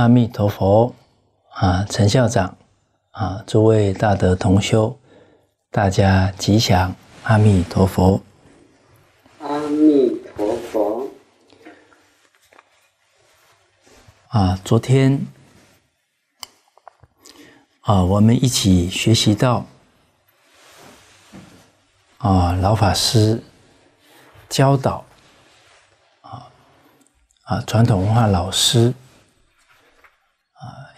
阿弥陀佛，啊，陈校长，啊，诸位大德同修，大家吉祥！阿弥陀佛，阿弥陀佛，啊，昨天啊，我们一起学习到啊，老法师教导啊啊，传统文化老师。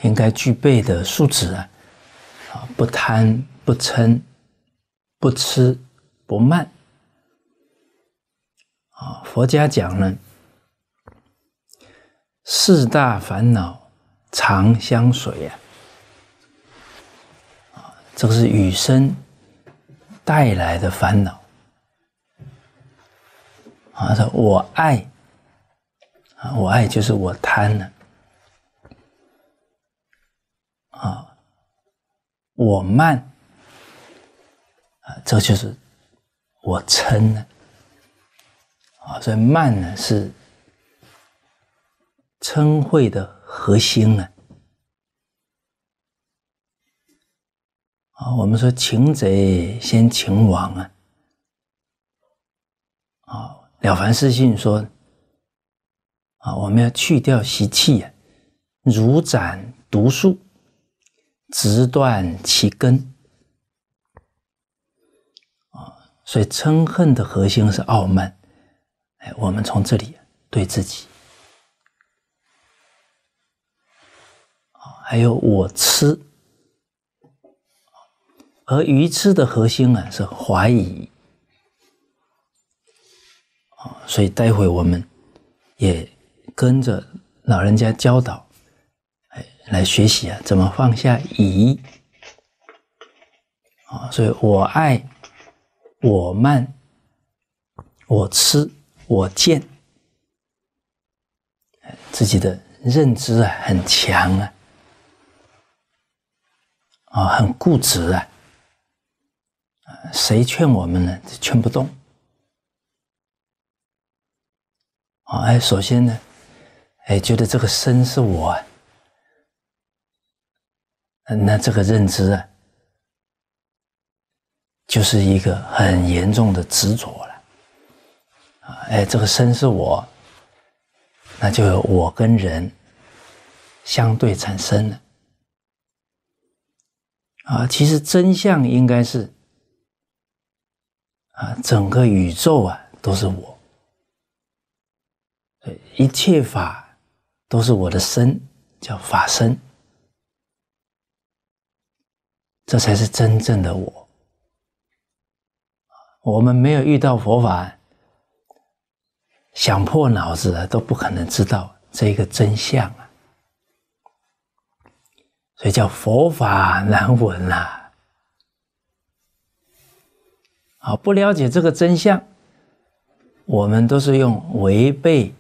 应该具备的素质啊，啊，不贪不嗔，不痴不慢。啊，佛家讲呢，四大烦恼常相随啊，啊，这个是与生带来的烦恼。啊，说我爱，啊，我爱就是我贪了。啊，我慢啊，这就是我嗔呢。啊，所以慢呢是嗔慧的核心呢。啊，我们说擒贼先擒王啊。啊，了凡四训说啊，我们要去掉习气呀，如斩毒树。直断其根啊！所以嗔恨的核心是傲慢，哎，我们从这里对自己还有我痴，而愚痴的核心啊是怀疑啊！所以待会我们也跟着老人家教导。来学习啊，怎么放下疑啊？所以，我爱，我慢，我痴，我见，自己的认知啊很强啊，啊，很固执啊，谁劝我们呢？劝不动啊！哎，首先呢，哎，觉得这个身是我啊。那这个认知啊，就是一个很严重的执着了啊！哎，这个身是我，那就我跟人相对产生了啊。其实真相应该是啊，整个宇宙啊都是我，一切法都是我的身，叫法身。这才是真正的我。我们没有遇到佛法，想破脑子都不可能知道这个真相啊！所以叫佛法难闻啊！啊，不了解这个真相，我们都是用违背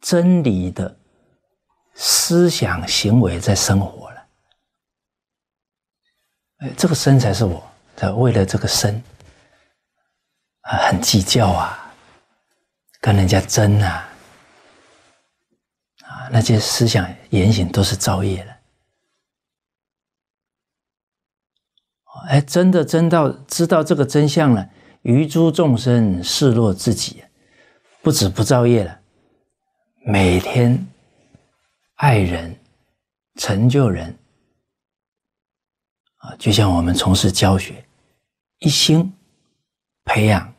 真理的思想行为在生活了。哎，这个身才是我。他为了这个身，啊，很计较啊，跟人家争啊，啊，那些思想言行都是造业的。哎，真的真到知道这个真相了，于诸众生视若自己，不止不造业了，每天爱人、成就人。啊，就像我们从事教学，一心培养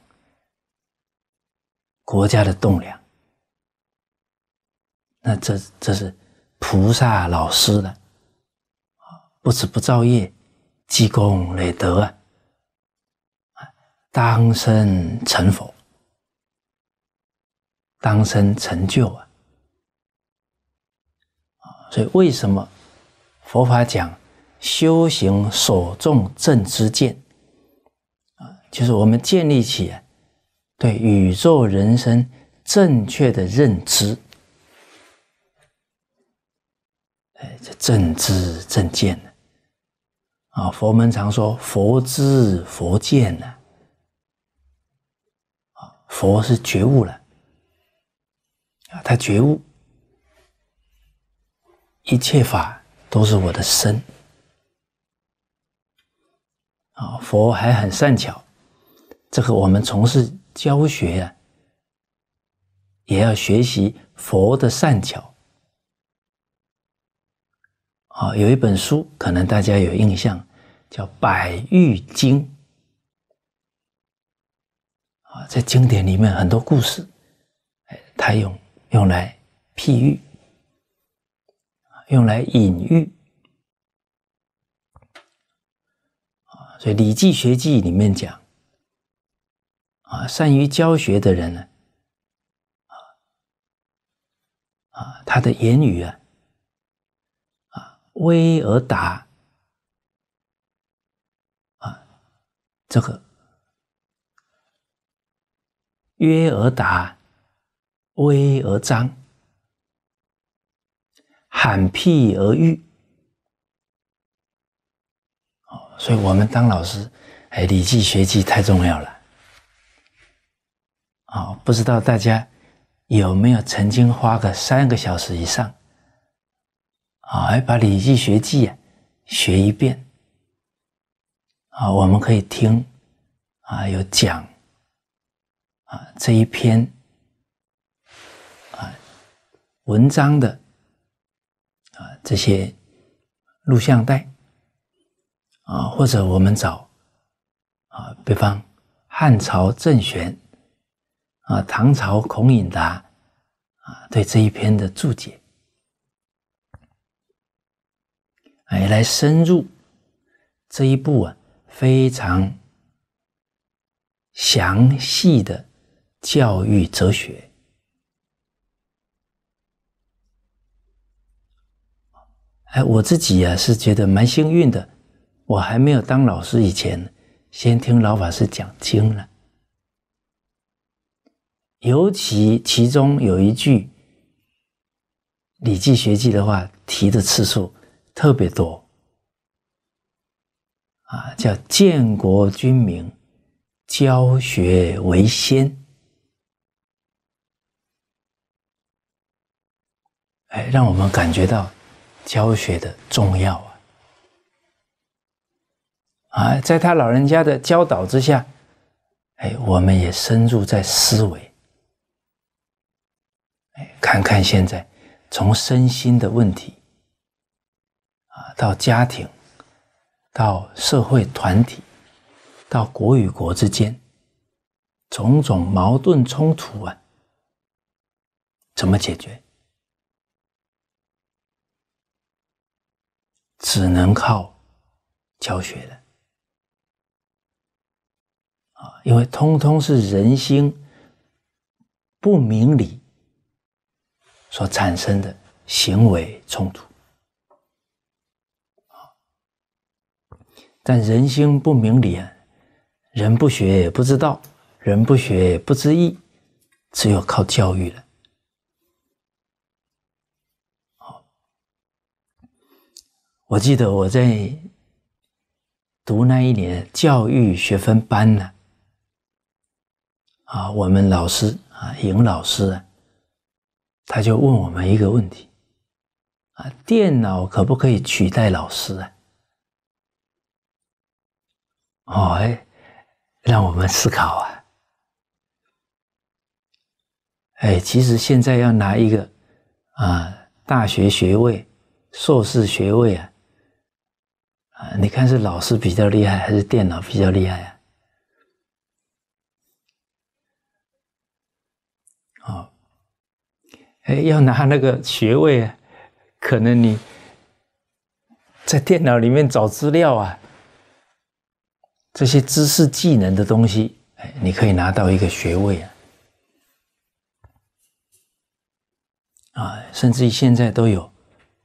国家的栋梁，那这这是菩萨老师的啊，不止不造业，积功累德啊，当生成佛，当生成就啊，所以为什么佛法讲？修行所重正知见，啊，就是我们建立起对宇宙人生正确的认知。哎，这正知正见呢？啊，佛门常说佛知佛见呢。啊，佛是觉悟了，啊，他觉悟一切法都是我的身。啊，佛还很善巧，这个我们从事教学呀，也要学习佛的善巧。啊，有一本书可能大家有印象，叫《百喻经》。啊，在经典里面很多故事，哎，他用用来譬喻，用来隐喻。所以《礼记学记》里面讲，啊，善于教学的人呢，啊，啊，他的言语啊，啊，微而达，啊，这个约而达，微而彰，罕辟而喻。所以，我们当老师，哎，《礼记学记》太重要了。啊，不知道大家有没有曾经花个三个小时以上，啊，还把《礼记学记》啊、学一遍？啊，我们可以听，啊，有讲，啊这一篇，啊文章的，啊这些录像带。啊，或者我们找啊，比方汉朝郑玄，啊，唐朝孔颖达，啊，对这一篇的注解，哎，来深入这一部啊非常详细的教育哲学。哎，我自己呀是觉得蛮幸运的。我还没有当老师以前，先听老法师讲经了。尤其其中有一句《礼记学记》的话提的次数特别多，啊，叫“建国君民，教学为先”，哎，让我们感觉到教学的重要啊。啊，在他老人家的教导之下，哎，我们也深入在思维。哎，看看现在，从身心的问题，啊，到家庭，到社会团体，到国与国之间，种种矛盾冲突啊，怎么解决？只能靠教学了。因为通通是人心不明理所产生的行为冲突，但人心不明理，啊，人不学不知道，人不学不知义，只有靠教育了。好，我记得我在读那一年教育学分班呢。啊，我们老师啊，尹老师啊，他就问我们一个问题：啊，电脑可不可以取代老师啊？哦，哎，让我们思考啊。哎，其实现在要拿一个啊，大学学位、硕士学位啊，啊，你看是老师比较厉害，还是电脑比较厉害啊？哎，要拿那个学位，可能你，在电脑里面找资料啊，这些知识技能的东西，哎，你可以拿到一个学位啊，啊，甚至于现在都有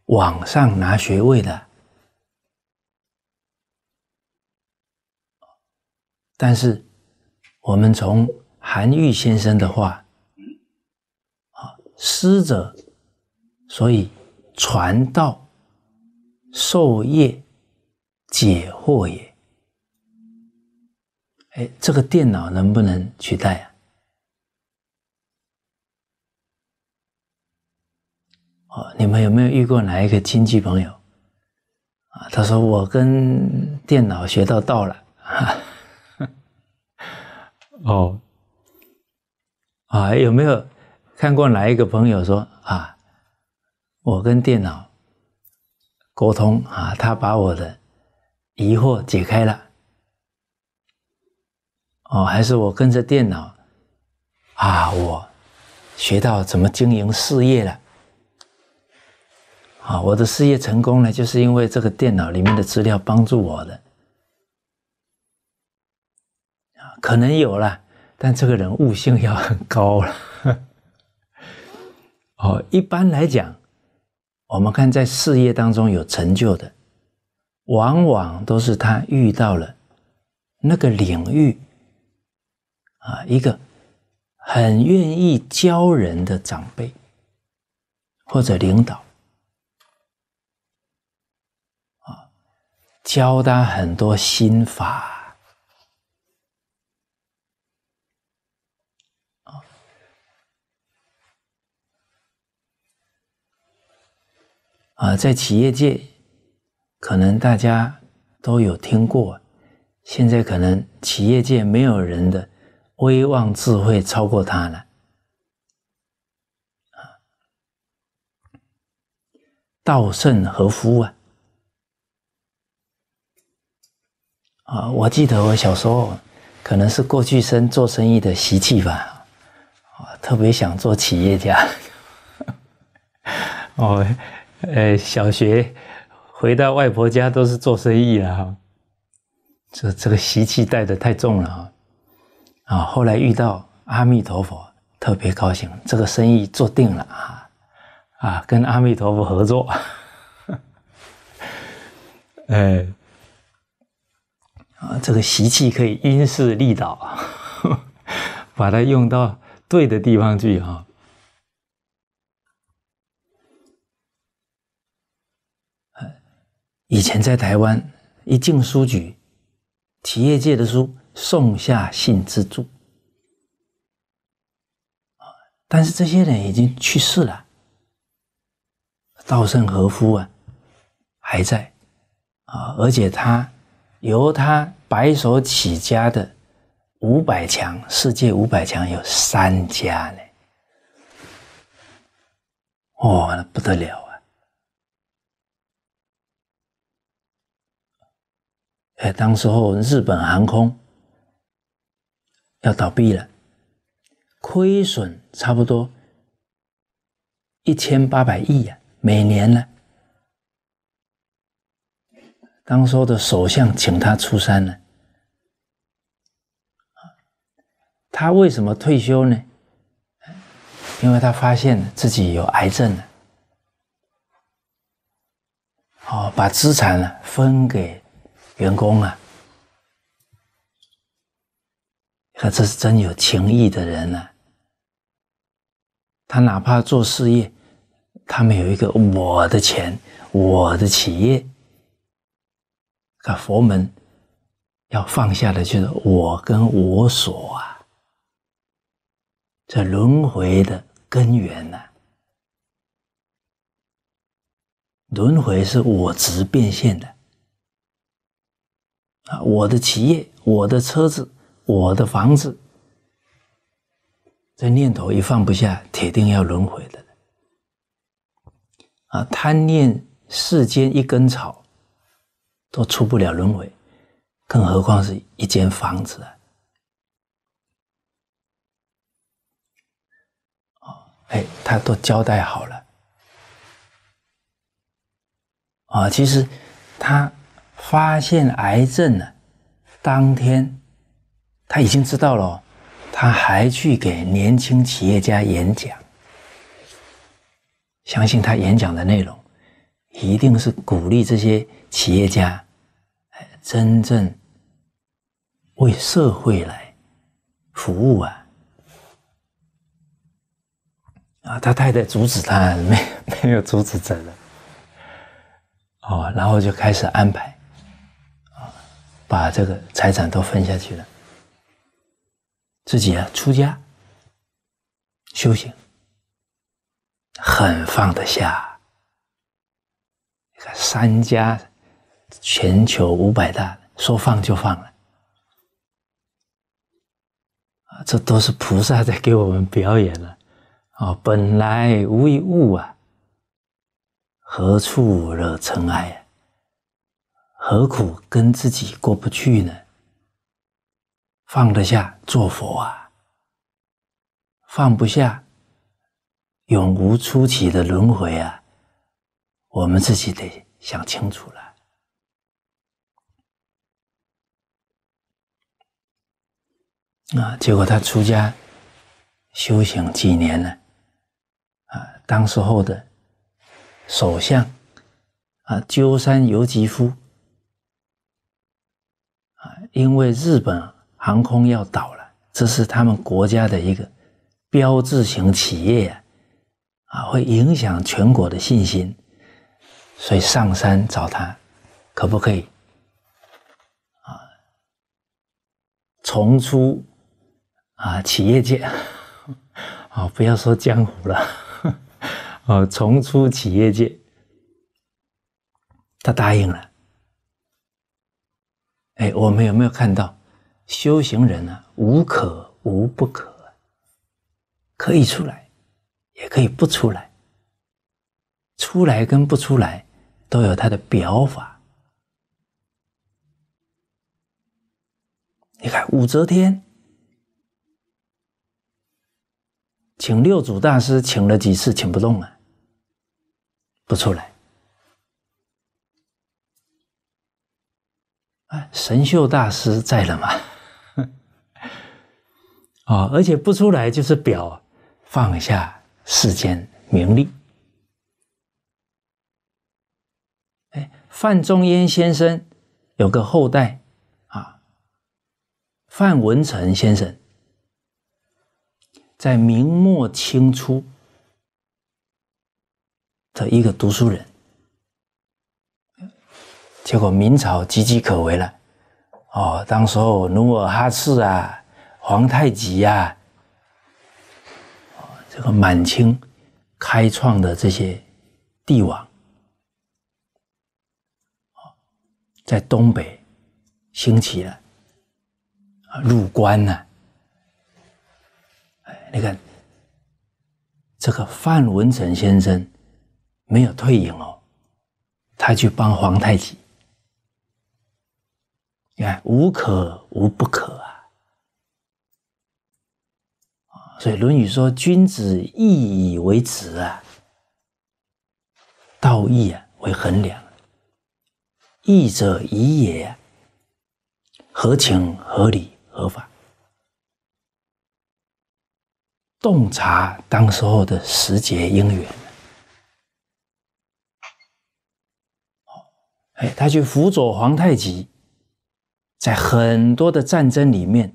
网上拿学位的，但是我们从韩愈先生的话。师者，所以传道、授业、解惑也。哎，这个电脑能不能取代啊？哦，你们有没有遇过哪一个亲戚朋友啊？他说：“我跟电脑学到道了。”哦，啊，有没有？看过哪一个朋友说啊，我跟电脑沟通啊，他把我的疑惑解开了哦，还是我跟着电脑啊，我学到怎么经营事业了啊，我的事业成功了，就是因为这个电脑里面的资料帮助我的可能有了，但这个人悟性要很高了。哦，一般来讲，我们看在事业当中有成就的，往往都是他遇到了那个领域啊，一个很愿意教人的长辈或者领导，啊，教他很多心法。啊，在企业界，可能大家都有听过，现在可能企业界没有人的威望、智慧超过他了。啊，稻盛和夫啊，啊，我记得我小时候，可能是过去生做生意的习气吧，啊，特别想做企业家。哦。呃，小学回到外婆家都是做生意了哈，这这个习气带的太重了啊。啊，后来遇到阿弥陀佛，特别高兴，这个生意做定了啊，啊，跟阿弥陀佛合作，哎，啊，这个习气可以因势利导，把它用到对的地方去啊。以前在台湾，一进书局，企业界的书，宋夏信之著。但是这些人已经去世了。稻盛和夫啊，还在啊，而且他由他白手起家的五百强，世界五百强有三家呢，哇，那不得了。哎，当时候日本航空要倒闭了，亏损差不多一千八百亿呀，每年呢。当时候的首相请他出山呢，他为什么退休呢？因为他发现自己有癌症了。好，把资产呢分给。员工啊，可这是真有情义的人呢。他哪怕做事业，他们有一个我的钱，我的企业。可佛门要放下的就是我跟我所啊，这轮回的根源呢，轮回是我执变现的。啊，我的企业，我的车子，我的房子，这念头一放不下，铁定要轮回的。啊，贪恋世间一根草，都出不了轮回，更何况是一间房子啊？哦，哎，他都交代好了。啊，其实他。发现癌症了，当天他已经知道了，他还去给年轻企业家演讲。相信他演讲的内容，一定是鼓励这些企业家，哎，真正为社会来服务啊！啊，他太太阻止他，没 没有阻止得的。哦，然后就开始安排。把这个财产都分下去了，自己啊出家修行，很放得下。你看三家全球五百大，说放就放了啊，这都是菩萨在给我们表演了。啊！本来无一物啊，何处惹尘埃呀？何苦跟自己过不去呢？放得下做佛啊，放不下，永无出体的轮回啊！我们自己得想清楚了啊！结果他出家修行几年了啊，当时候的首相啊鸠山由纪夫。因为日本航空要倒了，这是他们国家的一个标志型企业啊，会影响全国的信心，所以上山找他，可不可以？啊，重出啊企业界啊，不要说江湖了，啊，重出企业界，他答应了。哎，我们有没有看到修行人呢？无可无不可，可以出来，也可以不出来。出来跟不出来，都有他的表法。你看武则天，请六祖大师请了几次，请不动啊，不出来。哎，神秀大师在了吗？哦，而且不出来就是表放下世间名利。哎，范仲淹先生有个后代啊，范文成先生，在明末清初的一个读书人。结果明朝岌岌可危了，哦，当时候努尔哈赤啊、皇太极呀，啊，这个满清开创的这些帝王，在东北兴起了，入关呢，哎，你看，这个范文程先生没有退隐哦，他去帮皇太极。你看，无可无不可啊！所以《论语》说：“君子义以为持啊，道义啊为衡量。义者，宜也。合情、合理、合法，洞察当时候的时节因缘。”哎，他去辅佐皇太极。在很多的战争里面，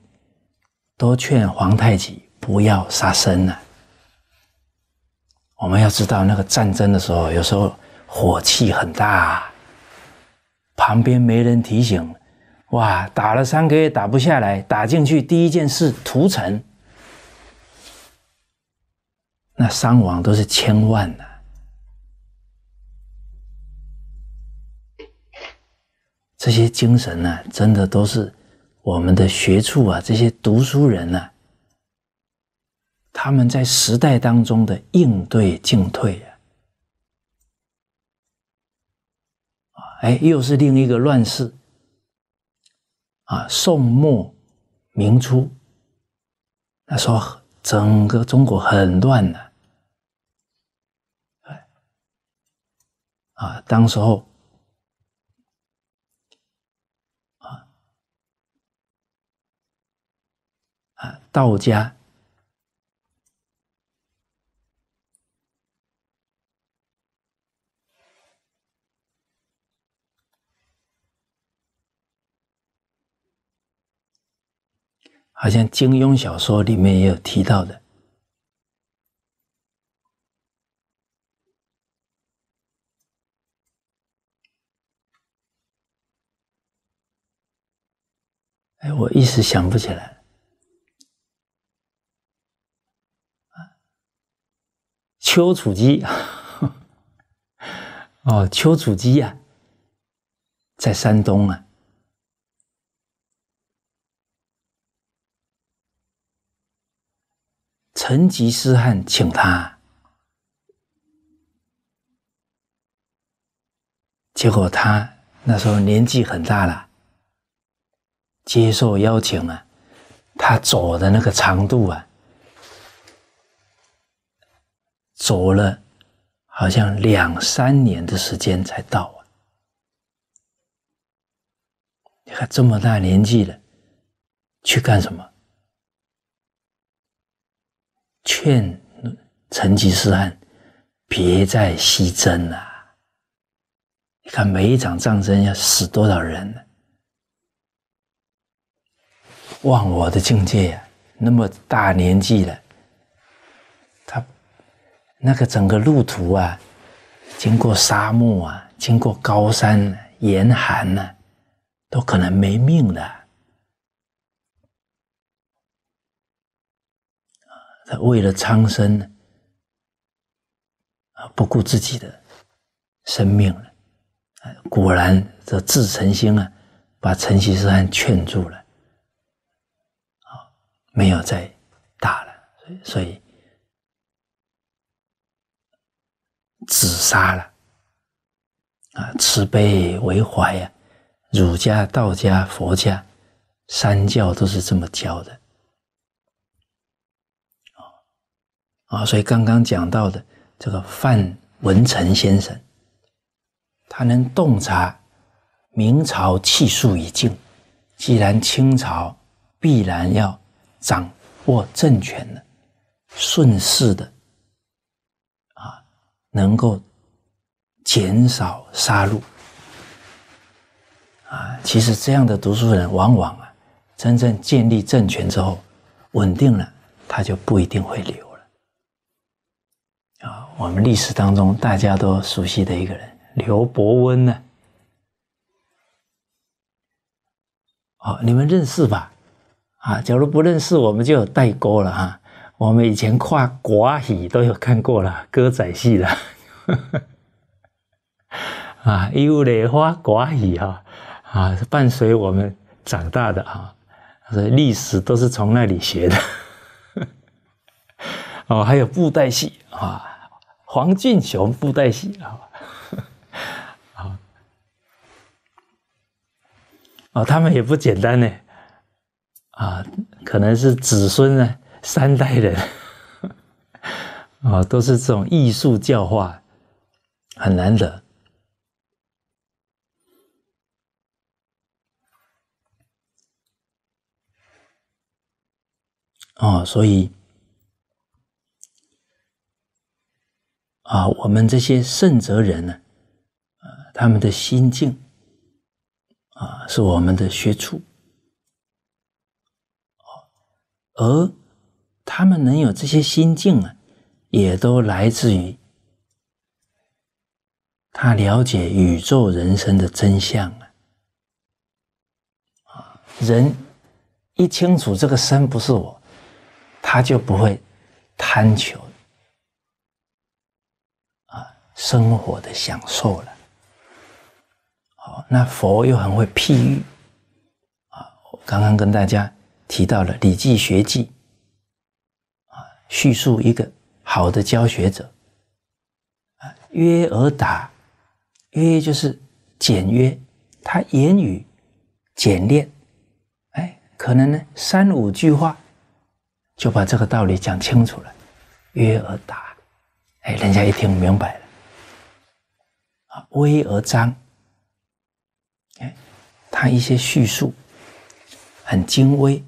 都劝皇太极不要杀生了。我们要知道，那个战争的时候，有时候火气很大，旁边没人提醒，哇，打了三个月打不下来，打进去第一件事屠城，那伤亡都是千万的。这些精神呢，真的都是我们的学处啊！这些读书人呢，他们在时代当中的应对进退啊，哎，又是另一个乱世啊！宋末明初，那时候整个中国很乱的，哎，啊，当时候。道家好像金庸小说里面也有提到的，哎，我一时想不起来。丘处机啊，哦，丘处机呀，在山东啊，成吉思汗请他，结果他那时候年纪很大了，接受邀请啊，他走的那个长度啊。走了，好像两三年的时间才到啊！你看这么大年纪了，去干什么？劝成吉思汗别再西征了。你看每一场战争要死多少人呢？忘我的境界呀，那么大年纪了。那个整个路途啊，经过沙漠啊，经过高山，严寒呢，都可能没命的。他为了苍生，啊，不顾自己的生命了。果然，这智诚心啊，把成吉思汗劝住了。没有再打了。所以。自杀了，啊！慈悲为怀呀，儒家、道家、佛家三教都是这么教的。哦啊！所以刚刚讲到的这个范文成先生，他能洞察明朝气数已尽，既然清朝必然要掌握政权了，顺势的。能够减少杀戮啊！其实这样的读书人，往往啊，真正建立政权之后，稳定了，他就不一定会留了啊。我们历史当中大家都熟悉的一个人，刘伯温呢？哦，你们认识吧？啊，假如不认识，我们就有代沟了啊。我们以前跨国戏都有看过了，歌仔戏啦，啊，有雷花国戏啊，啊，伴随我们长大的啊，所以历史都是从那里学的。哦，还有布袋戏啊，黄俊雄布袋戏啊，啊，哦，他们也不简单呢，啊，可能是子孙呢。三代人啊，都是这种艺术教化，很难得哦。所以啊，我们这些圣哲人呢，啊，他们的心境啊，是我们的学处哦，而。他们能有这些心境啊，也都来自于他了解宇宙人生的真相啊。人一清楚这个身不是我，他就不会贪求啊生活的享受了。好，那佛又很会譬喻啊，我刚刚跟大家提到了《礼记学记》。叙述一个好的教学者，啊，约而达，约就是简约，他言语简练，哎，可能呢三五句话就把这个道理讲清楚了，约而达，哎，人家一听明白了，啊，微而彰，哎，他一些叙述很精微，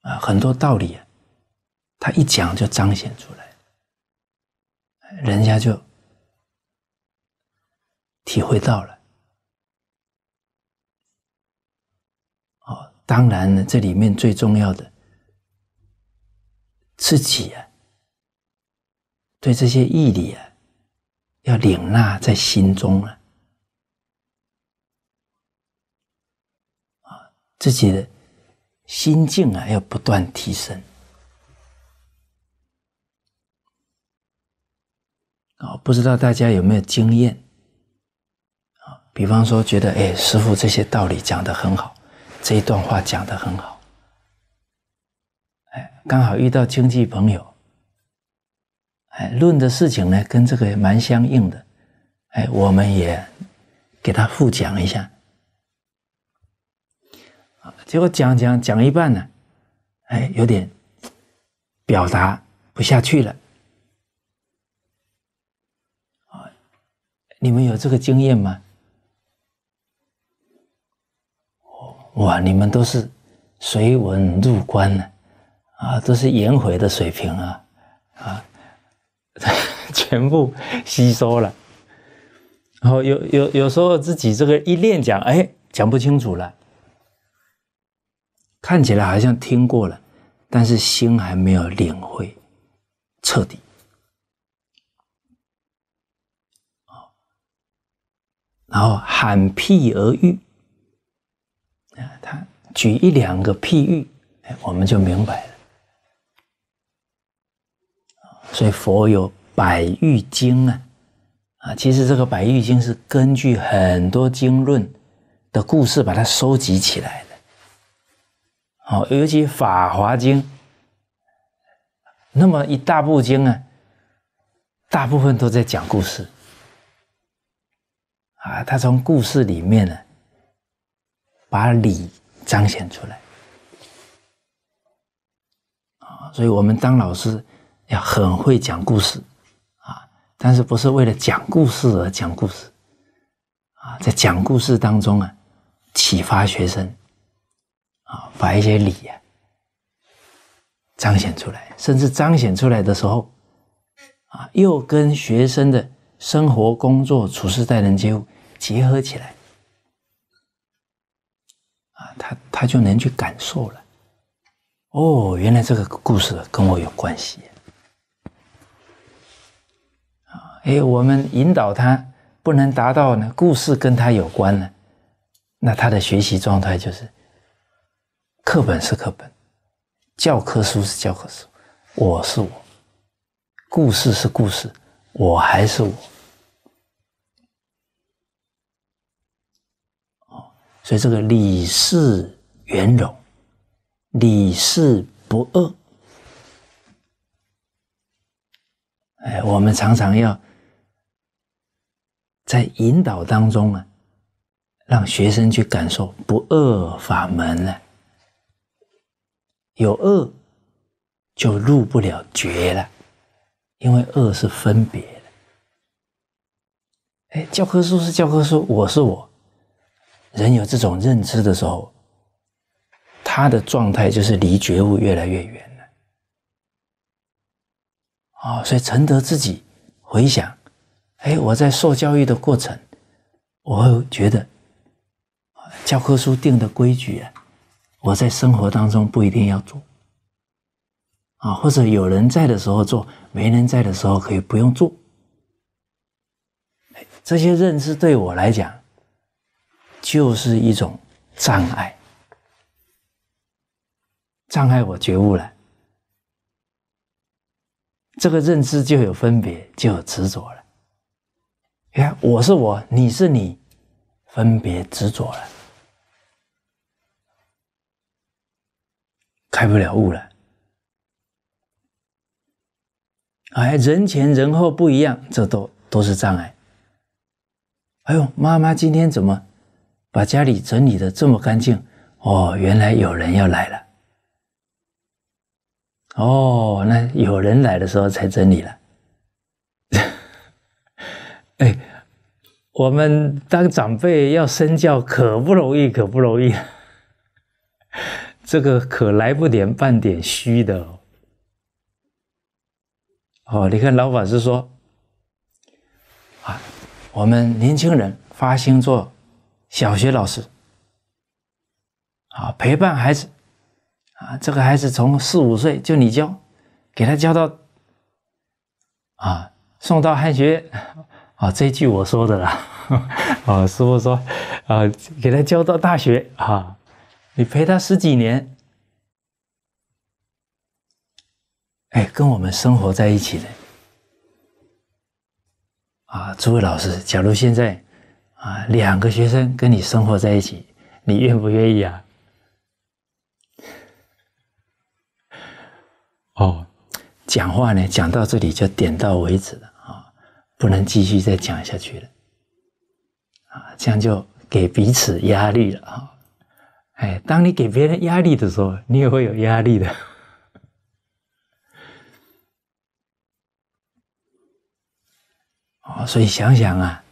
啊，很多道理。他一讲就彰显出来，人家就体会到了。哦，当然呢，这里面最重要的，自己啊，对这些义理啊，要领纳在心中啊，啊，自己的心境啊，要不断提升。啊，不知道大家有没有经验啊？比方说，觉得哎，师傅这些道理讲的很好，这一段话讲的很好，哎，刚好遇到经济朋友，哎，论的事情呢，跟这个蛮相应的，哎，我们也给他复讲一下。结果讲讲讲一半呢，哎，有点表达不下去了。你们有这个经验吗？哇，你们都是随文入关了啊，都是颜回的水平啊啊，全部吸收了，然后有有有时候自己这个一练讲，哎，讲不清楚了，看起来好像听过了，但是心还没有领会彻底。然后，罕譬而喻啊，他举一两个譬喻，哎，我们就明白了。所以佛有百喻经啊，啊，其实这个百喻经是根据很多经论的故事把它收集起来的。好，尤其《法华经》，那么一大部经啊，大部分都在讲故事。啊，他从故事里面呢，把理彰显出来啊，所以我们当老师要很会讲故事啊，但是不是为了讲故事而讲故事啊，在讲故事当中啊，启发学生啊，把一些理呀彰显出来，甚至彰显出来的时候啊，又跟学生的生活、工作、处事、待人接物。结合起来，啊，他他就能去感受了。哦，原来这个故事跟我有关系。啊，哎，我们引导他不能达到呢，故事跟他有关呢，那他的学习状态就是：课本是课本，教科书是教科书，我是我，故事是故事，我还是我。所以这个理事圆融，理事不恶。哎，我们常常要在引导当中啊，让学生去感受不恶法门呢。有恶就入不了觉了，因为恶是分别的。哎，教科书是教科书，我是我。人有这种认知的时候，他的状态就是离觉悟越来越远了。啊，所以承德自己回想，哎，我在受教育的过程，我会觉得，教科书定的规矩啊，我在生活当中不一定要做，啊，或者有人在的时候做，没人在的时候可以不用做。哎，这些认知对我来讲。就是一种障碍，障碍我觉悟了，这个认知就有分别，就有执着了。看，我是我，你是你，分别执着了，开不了悟了。哎，人前人后不一样，这都都是障碍。哎呦，妈妈今天怎么？把家里整理的这么干净，哦，原来有人要来了，哦，那有人来的时候才整理了。哎，我们当长辈要身教，可不容易，可不容易，这个可来不点半点虚的哦。哦，你看老法师说，啊，我们年轻人发心做。小学老师，啊，陪伴孩子，啊，这个孩子从四五岁就你教，给他教到，啊，送到汉学，啊，这句我说的了，啊，师傅说，啊，给他教到大学，啊，你陪他十几年，哎，跟我们生活在一起的，啊，诸位老师，假如现在。啊，两个学生跟你生活在一起，你愿不愿意啊？哦，讲话呢，讲到这里就点到为止了啊，不能继续再讲下去了啊，这样就给彼此压力了啊。哎，当你给别人压力的时候，你也会有压力的。哦，所以想想啊。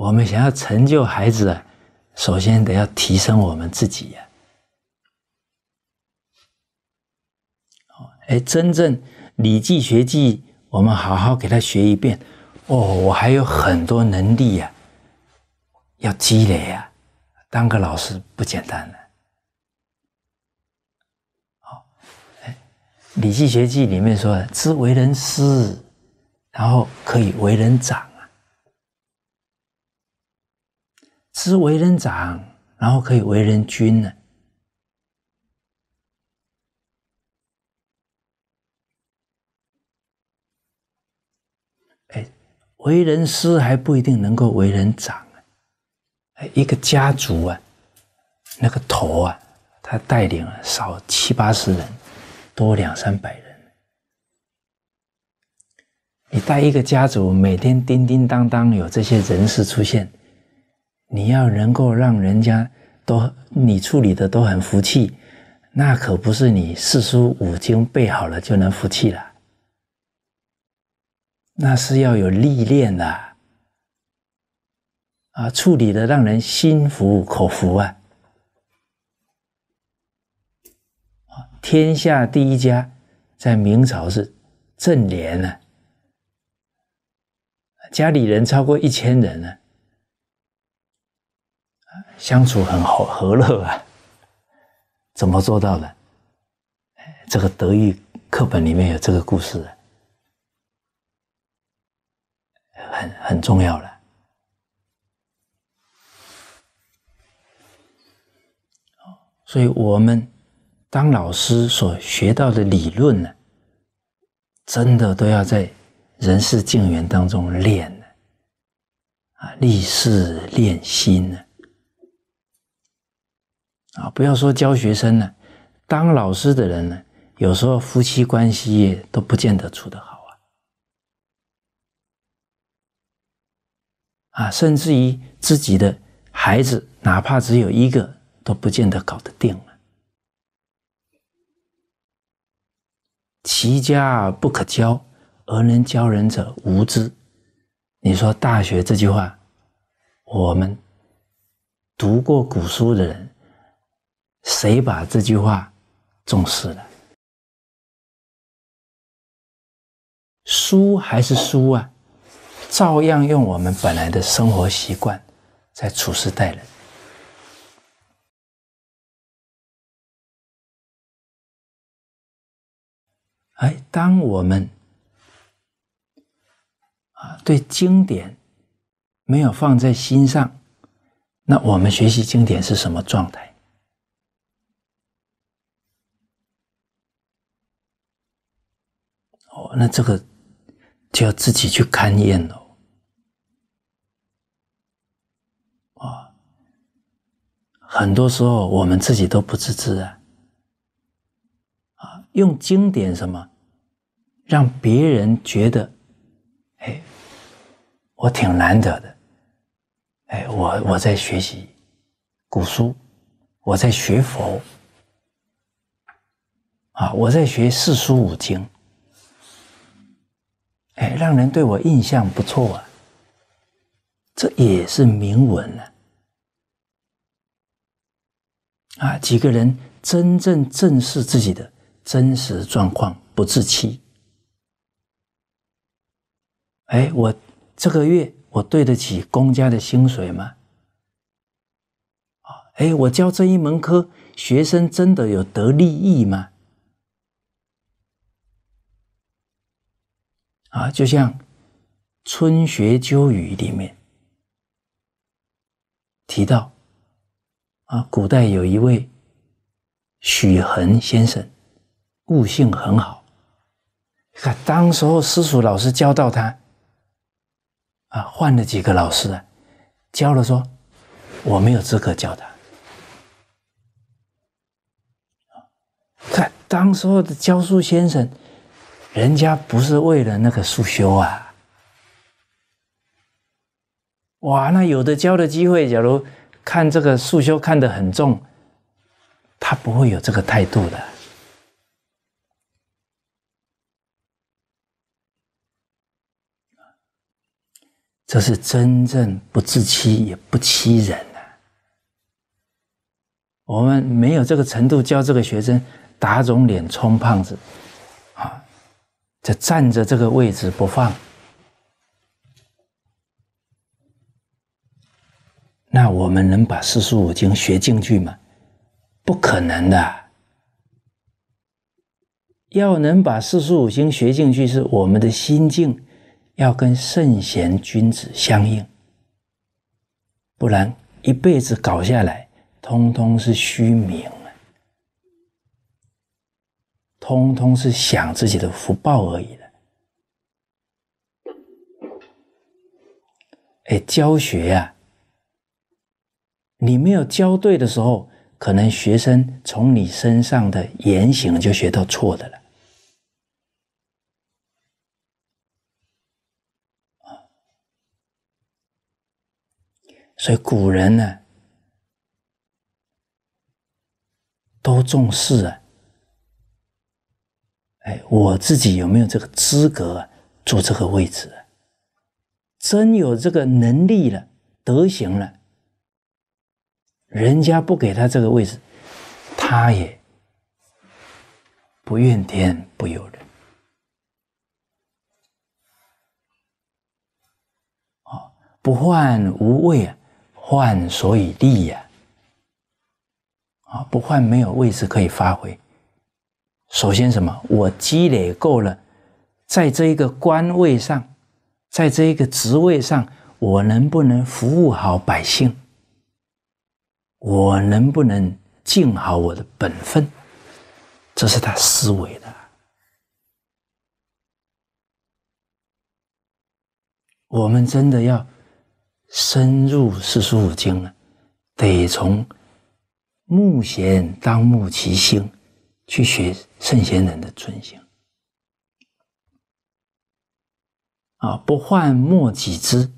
我们想要成就孩子，首先得要提升我们自己呀。哎，真正《礼记学记》，我们好好给他学一遍。哦，我还有很多能力呀，要积累呀。当个老师不简单啊。哦，哎，《礼记学记》里面说：“知为人师，然后可以为人长。”知为人长，然后可以为人君呢？哎，为人师还不一定能够为人长啊！哎，一个家族啊，那个头啊，他带领啊，少七八十人，多两三百人。你带一个家族，每天叮叮当当有这些人士出现。你要能够让人家都你处理的都很服气，那可不是你四书五经背好了就能服气了，那是要有历练的，啊，处理的让人心服口服啊！天下第一家在明朝是正莲呢，家里人超过一千人呢。相处很好，和乐啊！怎么做到的？这个德育课本里面有这个故事，很很重要了。所以，我们当老师所学到的理论呢，真的都要在人事境缘当中练啊，立事练心呢。啊，不要说教学生了，当老师的人呢，有时候夫妻关系也都不见得处得好啊，啊，甚至于自己的孩子，哪怕只有一个，都不见得搞得定了。其家不可教，而能教人者无知。你说《大学》这句话，我们读过古书的人。谁把这句话重视了？书还是书啊？照样用我们本来的生活习惯在处事待人。哎，当我们啊对经典没有放在心上，那我们学习经典是什么状态？那这个就要自己去勘验喽，啊，很多时候我们自己都不自知啊，啊，用经典什么，让别人觉得，哎，我挺难得的，哎，我我在学习古书，我在学佛，啊，我在学四书五经。让人对我印象不错啊，这也是铭文啊。啊！几个人真正正视自己的真实状况，不自欺。哎，我这个月我对得起公家的薪水吗？啊，哎，我教这一门科，学生真的有得利益吗？啊，就像《春学秋雨》里面提到，啊，古代有一位许衡先生，悟性很好。看，当时候私塾老师教到他，啊，换了几个老师啊，教了说我没有资格教他。在当时候的教书先生。人家不是为了那个速修啊！哇，那有的教的机会，假如看这个速修看的很重，他不会有这个态度的。这是真正不自欺也不欺人啊！我们没有这个程度教这个学生打肿脸充胖子。在站着这个位置不放，那我们能把四书五经学进去吗？不可能的。要能把四书五经学进去，是我们的心境要跟圣贤君子相应，不然一辈子搞下来，通通是虚名。通通是享自己的福报而已了。哎，教学呀，你没有教对的时候，可能学生从你身上的言行就学到错的了。啊，所以古人呢，都重视啊。哎，我自己有没有这个资格坐这个位置？真有这个能力了，德行了，人家不给他这个位置，他也不怨天不尤人。好，不患无位啊，患所以立呀。好，不患没有位置可以发挥。首先，什么？我积累够了，在这一个官位上，在这一个职位上，我能不能服务好百姓？我能不能尽好我的本分？这是他思维的。我们真的要深入四书五经呢，得从目贤当目其心去学。圣贤人的尊心啊，不患莫己知，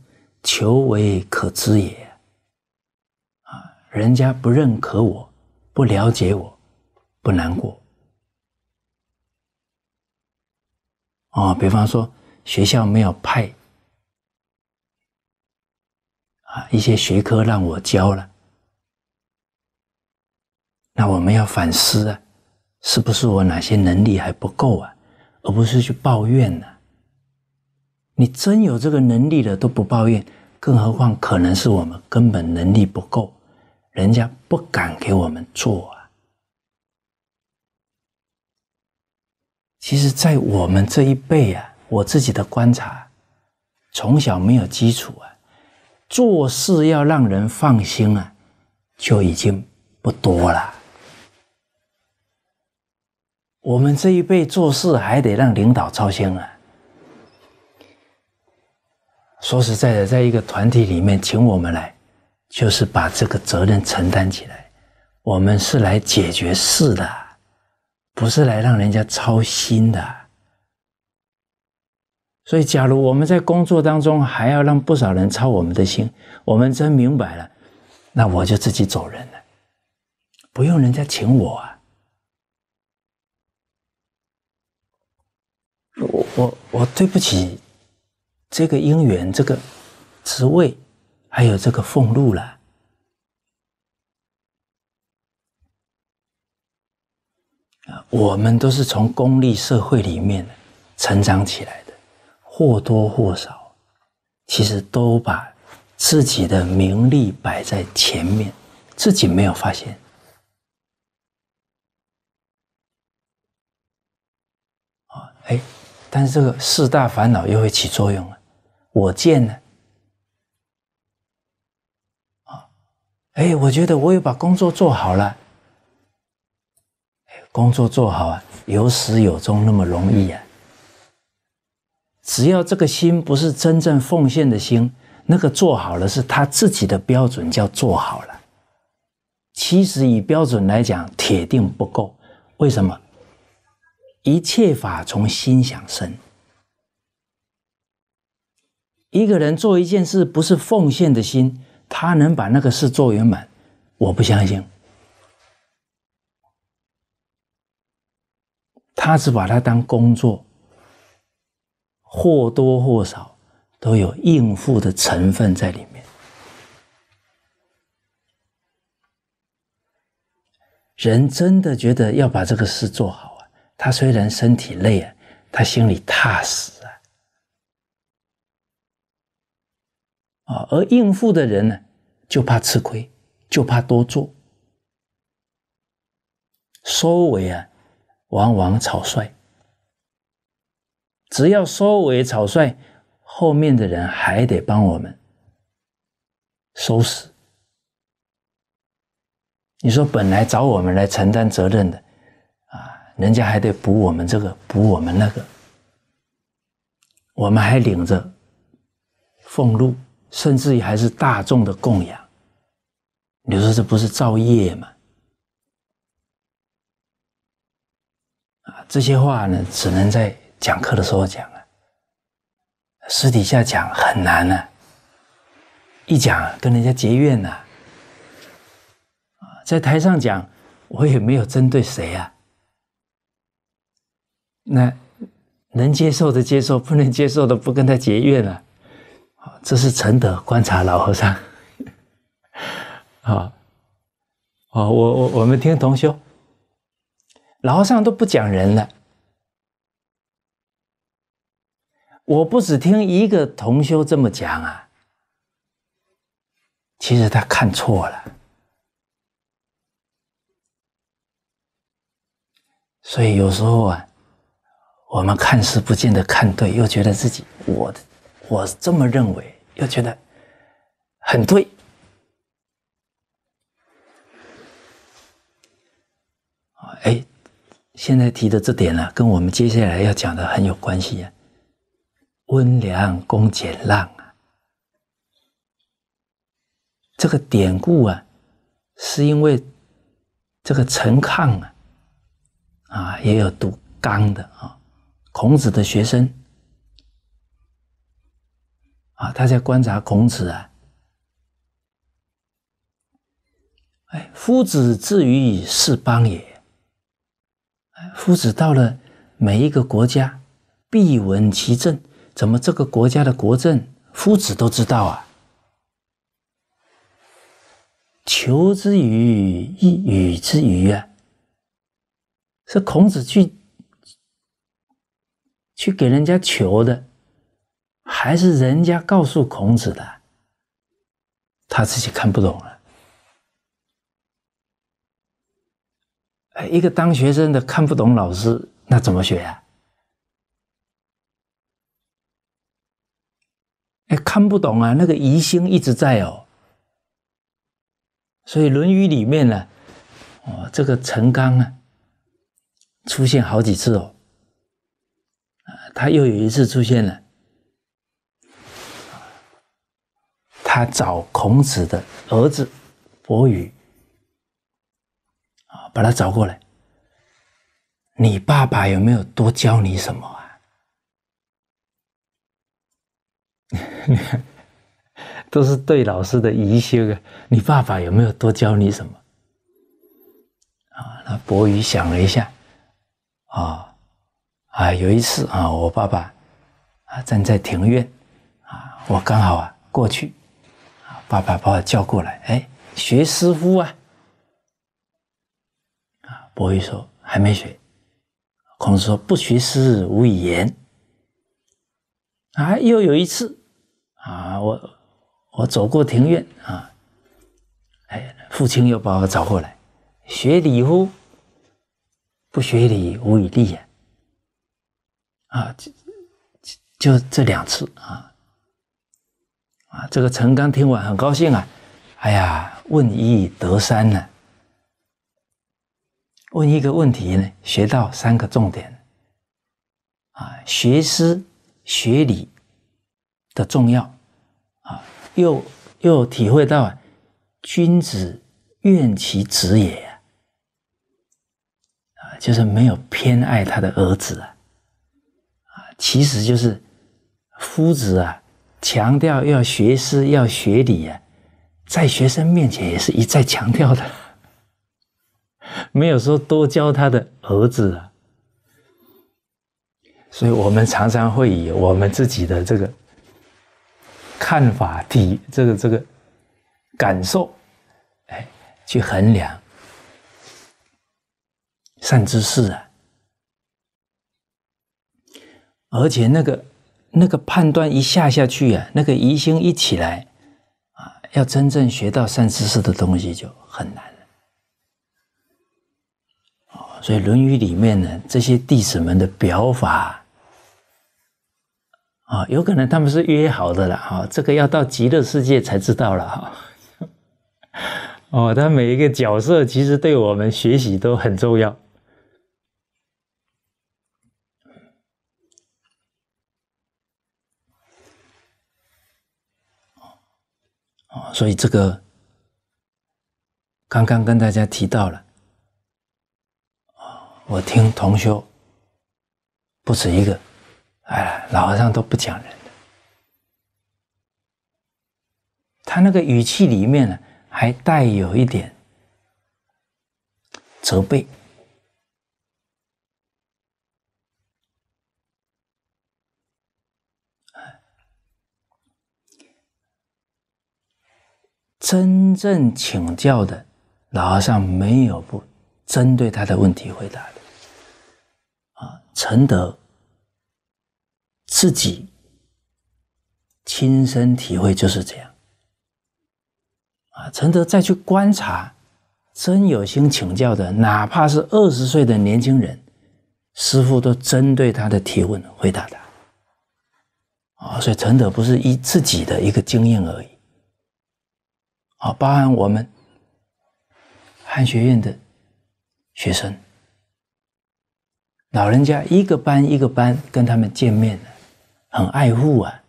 求为可知也。啊，人家不认可我，不了解我，不难过。啊，比方说学校没有派啊一些学科让我教了，那我们要反思啊。是不是我哪些能力还不够啊？而不是去抱怨呢？你真有这个能力的都不抱怨，更何况可能是我们根本能力不够，人家不敢给我们做啊。其实，在我们这一辈啊，我自己的观察，从小没有基础啊，做事要让人放心啊，就已经不多了。我们这一辈做事还得让领导操心啊！说实在的，在一个团体里面，请我们来，就是把这个责任承担起来。我们是来解决事的，不是来让人家操心的。所以，假如我们在工作当中还要让不少人操我们的心，我们真明白了，那我就自己走人了，不用人家请我啊。我我对不起这个姻缘、这个职位，还有这个俸禄了啊！我们都是从功利社会里面成长起来的，或多或少，其实都把自己的名利摆在前面，自己没有发现。但是这个四大烦恼又会起作用了，我见呢，啊，哎，我觉得我又把工作做好了，哎，工作做好啊，有始有终那么容易啊？只要这个心不是真正奉献的心，那个做好了是他自己的标准叫做好了，其实以标准来讲，铁定不够，为什么？一切法从心想生。一个人做一件事，不是奉献的心，他能把那个事做圆满，我不相信。他只把它当工作，或多或少都有应付的成分在里面。人真的觉得要把这个事做好。他虽然身体累啊，他心里踏实啊。啊，而应付的人呢，就怕吃亏，就怕多做，收尾啊，往往草率。只要收尾草率，后面的人还得帮我们收拾。你说，本来找我们来承担责任的。人家还得补我们这个，补我们那个，我们还领着俸禄，甚至于还是大众的供养。你说这不是造业吗？啊，这些话呢，只能在讲课的时候讲了，私底下讲很难呢。一讲跟人家结怨呐，啊，在台上讲，我也没有针对谁啊。那能接受的接受，不能接受的不跟他结怨了。这是承德观察老和尚。啊，哦，我我我们听同修，老和尚都不讲人了。我不只听一个同修这么讲啊，其实他看错了。所以有时候啊。我们看似不见得看对，又觉得自己我我这么认为，又觉得很对啊！哎，现在提的这点呢，跟我们接下来要讲的很有关系啊。温良恭俭让啊，这个典故啊，是因为这个陈亢啊，啊，也有读刚的啊。孔子的学生啊，他在观察孔子啊。哎，夫子至于是邦也，夫子到了每一个国家，必闻其政。怎么这个国家的国政，夫子都知道啊？求之与，与之与啊？是孔子去。去给人家求的，还是人家告诉孔子的，他自己看不懂了。哎，一个当学生的看不懂老师，那怎么学呀？哎，看不懂啊，那个疑心一直在哦。所以《论语》里面呢，哦，这个陈刚啊，出现好几次哦。他又有一次出现了，他找孔子的儿子伯宇把他找过来。你爸爸有没有多教你什么啊？都是对老师的疑心啊。你爸爸有没有多教你什么？啊，那伯宇想了一下，啊。啊，有一次啊，我爸爸，啊站在庭院，啊，我刚好啊过去，啊，爸爸把我叫过来，哎，学师傅啊？啊，伯夷说还没学。孔子说不学师无以言。啊，又有一次，啊，我我走过庭院啊，哎，父亲又把我找过来，学礼乎？不学礼无以立也。啊，就就这两次啊，啊，这个陈刚听完很高兴啊，哎呀，问一得三呢，问一个问题呢，学到三个重点，啊，学思学理的重要，啊，又又体会到啊、君子怨其子也啊，就是没有偏爱他的儿子啊。其实，就是夫子啊，强调要学诗，要学礼啊，在学生面前也是一再强调的，没有说多教他的儿子啊。所以我们常常会以我们自己的这个看法、体这个这个感受，哎，去衡量善知识啊。而且那个那个判断一下下去啊，那个疑心一起来啊，要真正学到善知识的东西就很难了。哦，所以《论语》里面呢，这些弟子们的表法啊，有可能他们是约好的了。哈，这个要到极乐世界才知道了。哈，哦，他每一个角色其实对我们学习都很重要。啊，所以这个刚刚跟大家提到了啊，我听同修不止一个，哎，老和尚都不讲人的，他那个语气里面呢，还带有一点责备。真正请教的，老和尚没有不针对他的问题回答的。啊，承德自己亲身体会就是这样。啊，承德再去观察，真有心请教的，哪怕是二十岁的年轻人，师傅都针对他的提问回答的。啊，所以承德不是一自己的一个经验而已。啊，包含我们汉学院的学生，老人家一个班一个班跟他们见面的，很爱护啊。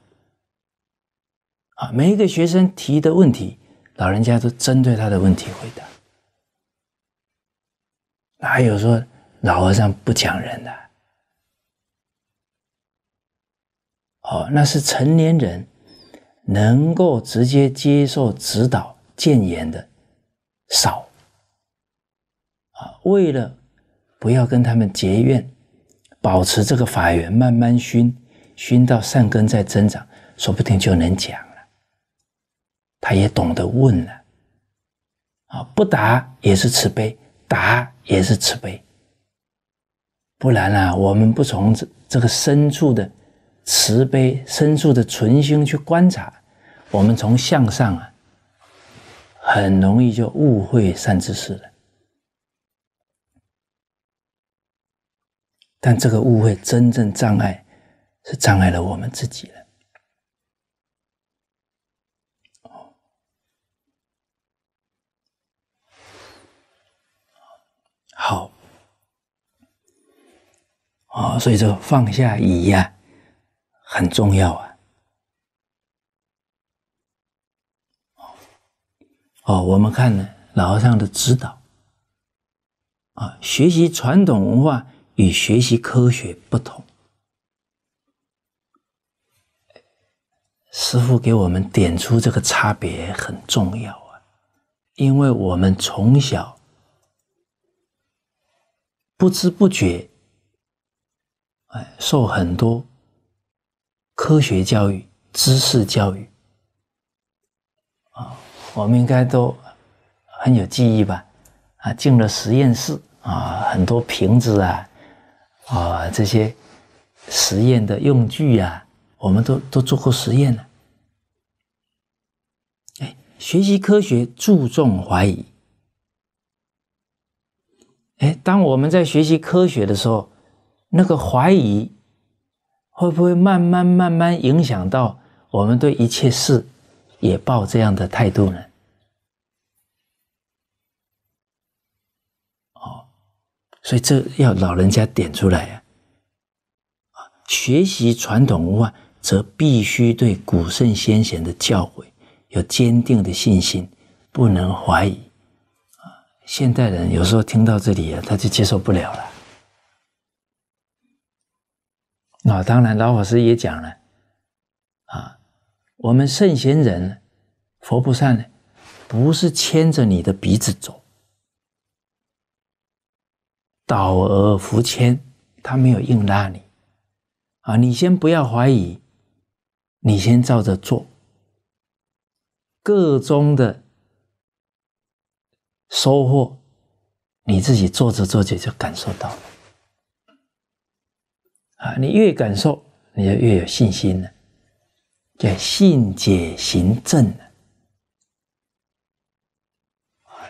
啊，每一个学生提的问题，老人家都针对他的问题回答，哪有说老和尚不讲人的？哦，那是成年人能够直接接受指导。谏言的少啊，为了不要跟他们结怨，保持这个法缘，慢慢熏，熏到善根在增长，说不定就能讲了。他也懂得问了啊，不答也是慈悲，答也是慈悲。不然啊，我们不从这这个深处的慈悲深处的存心去观察，我们从向上啊。很容易就误会善知识了，但这个误会真正障碍是障碍了我们自己了。好，啊，所以说放下疑呀，很重要啊。哦，我们看呢，老和尚的指导啊，学习传统文化与学习科学不同。师傅给我们点出这个差别很重要啊，因为我们从小不知不觉，哎，受很多科学教育、知识教育。我们应该都很有记忆吧？啊，进了实验室啊，很多瓶子啊啊，这些实验的用具呀，我们都都做过实验了。哎，学习科学注重怀疑。哎，当我们在学习科学的时候，那个怀疑会不会慢慢慢慢影响到我们对一切事？也抱这样的态度呢，哦，所以这要老人家点出来呀，啊，学习传统文化则必须对古圣先贤的教诲有坚定的信心，不能怀疑。啊，现代人有时候听到这里啊，他就接受不了了。那当然，老法师也讲了。我们圣贤人，佛菩萨呢，不是牵着你的鼻子走，导而弗牵，他没有硬拉你，啊，你先不要怀疑，你先照着做，个中的收获，你自己做着做着就感受到了，啊，你越感受，你就越有信心了。对，信解行正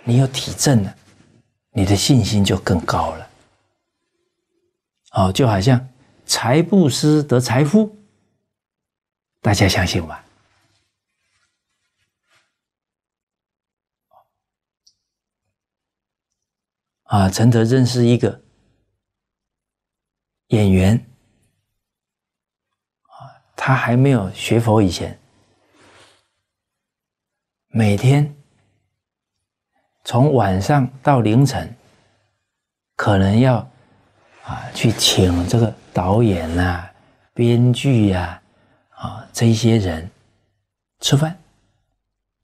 你有体证了，你的信心就更高了。哦，就好像财布施得财富，大家相信吗？啊，陈德认识一个演员。他还没有学佛以前，每天从晚上到凌晨，可能要啊去请这个导演呐、编剧呀啊这些人吃饭，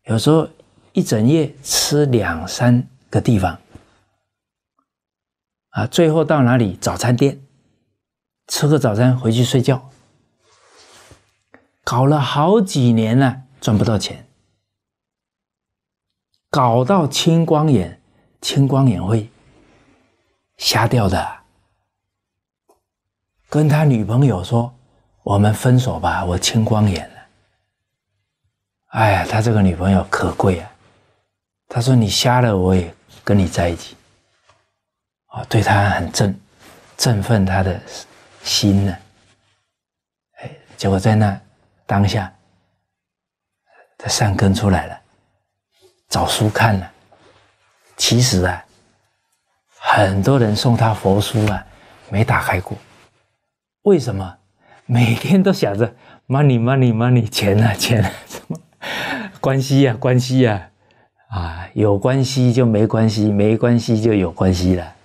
有时候一整夜吃两三个地方，啊，最后到哪里早餐店吃个早餐，回去睡觉。搞了好几年了，赚不到钱，搞到青光眼，青光眼会瞎掉的。跟他女朋友说：“我们分手吧，我青光眼了。”哎呀，他这个女朋友可贵啊！他说：“你瞎了，我也跟你在一起。”哦，对他很振振奋他的心呢。哎，结果在那。当下，他善根出来了，找书看了。其实啊，很多人送他佛书啊，没打开过。为什么？每天都想着 money money money 钱啊钱啊，什么关系呀关系呀啊，有关系就没关系，没关系就有关系了。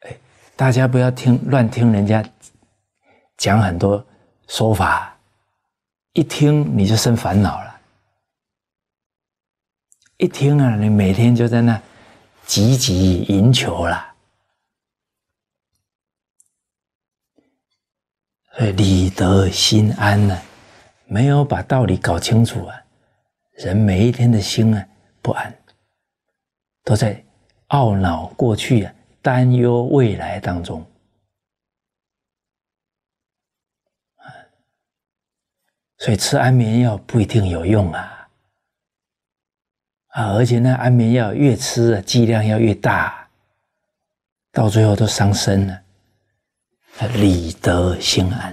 哎，大家不要听乱听人家。讲很多说法，一听你就生烦恼了。一听啊，你每天就在那汲汲营求了。所以理得心安呢，没有把道理搞清楚啊，人每一天的心啊不安，都在懊恼过去、啊。担忧未来当中。所以吃安眠药不一定有用啊，啊，而且那安眠药越吃啊，剂量要越大，到最后都伤身了。理得心安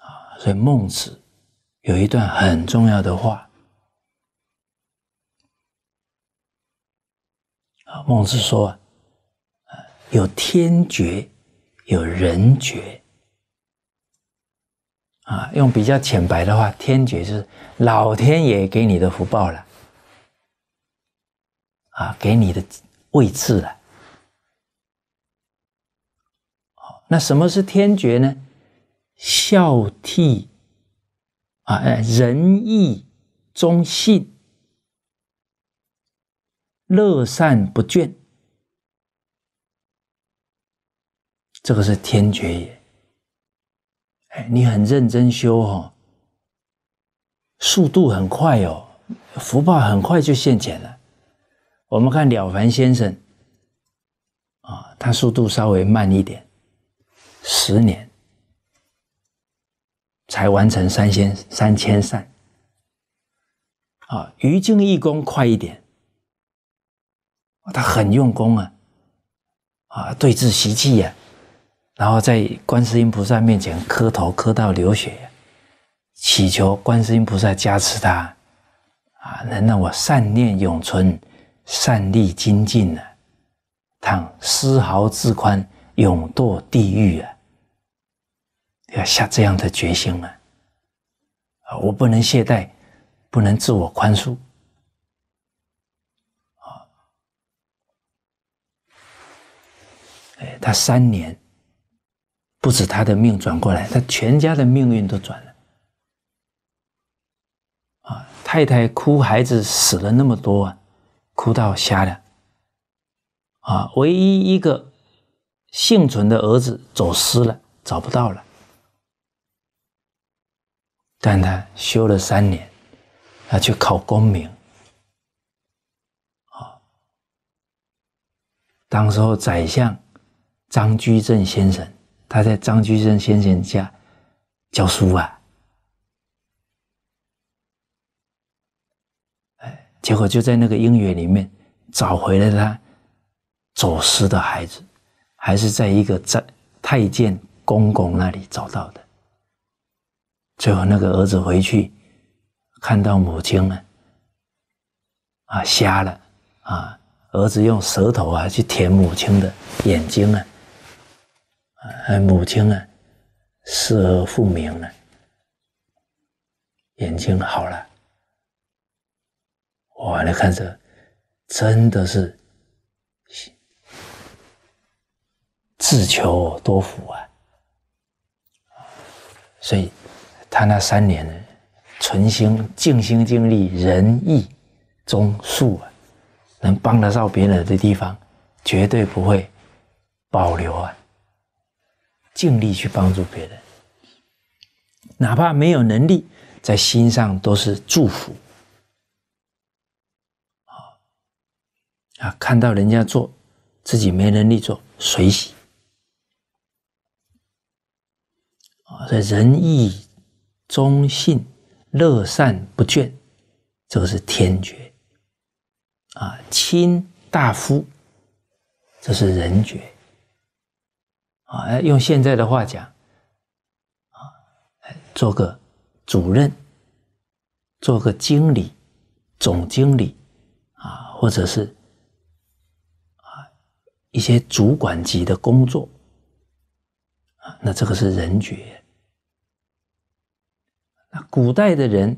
啊，所以孟子有一段很重要的话啊，孟子说啊，有天觉，有人觉。啊，用比较浅白的话，天爵就是老天爷给你的福报了，啊，给你的位置了。好，那什么是天爵呢？孝悌，啊，仁义、忠信、乐善不倦，这个是天爵也。哎，你很认真修哦，速度很快哦，福报很快就现前了。我们看了凡先生，啊，他速度稍微慢一点，十年才完成三千三千善，啊，于净义工快一点，他很用功啊，啊，对治习气呀。然后在观世音菩萨面前磕头磕到流血，祈求观世音菩萨加持他，啊，能让我善念永存，善力精进呢，倘丝毫自宽，永堕地狱啊！要下这样的决心啊！啊，我不能懈怠，不能自我宽恕。啊，哎，他三年。不止他的命转过来，他全家的命运都转了。啊，太太哭，孩子死了那么多啊，哭到瞎了。啊，唯一一个幸存的儿子走失了，找不到了。但他修了三年，他去考功名。当时候宰相张居正先生。他在张居正先生家教书啊，哎，结果就在那个音乐里面找回了他走失的孩子，还是在一个在太监公公那里找到的。最后那个儿子回去看到母亲呢，啊，瞎了，啊，儿子用舌头啊去舔母亲的眼睛啊。啊，母亲啊，失而复明了，眼睛好了。哇，你看这，真的是自求多福啊！所以，他那三年呢，存心、尽心、尽力、仁义、忠恕啊，能帮得到别人的地方，绝对不会保留啊。尽力去帮助别人，哪怕没有能力，在心上都是祝福。啊，看到人家做，自己没能力做，随喜。啊，所以仁义、忠信、乐善不倦，这个是天觉。啊，亲大夫，这是人觉。啊，用现在的话讲，啊，做个主任、做个经理、总经理，啊，或者是啊一些主管级的工作，啊，那这个是人爵。那古代的人，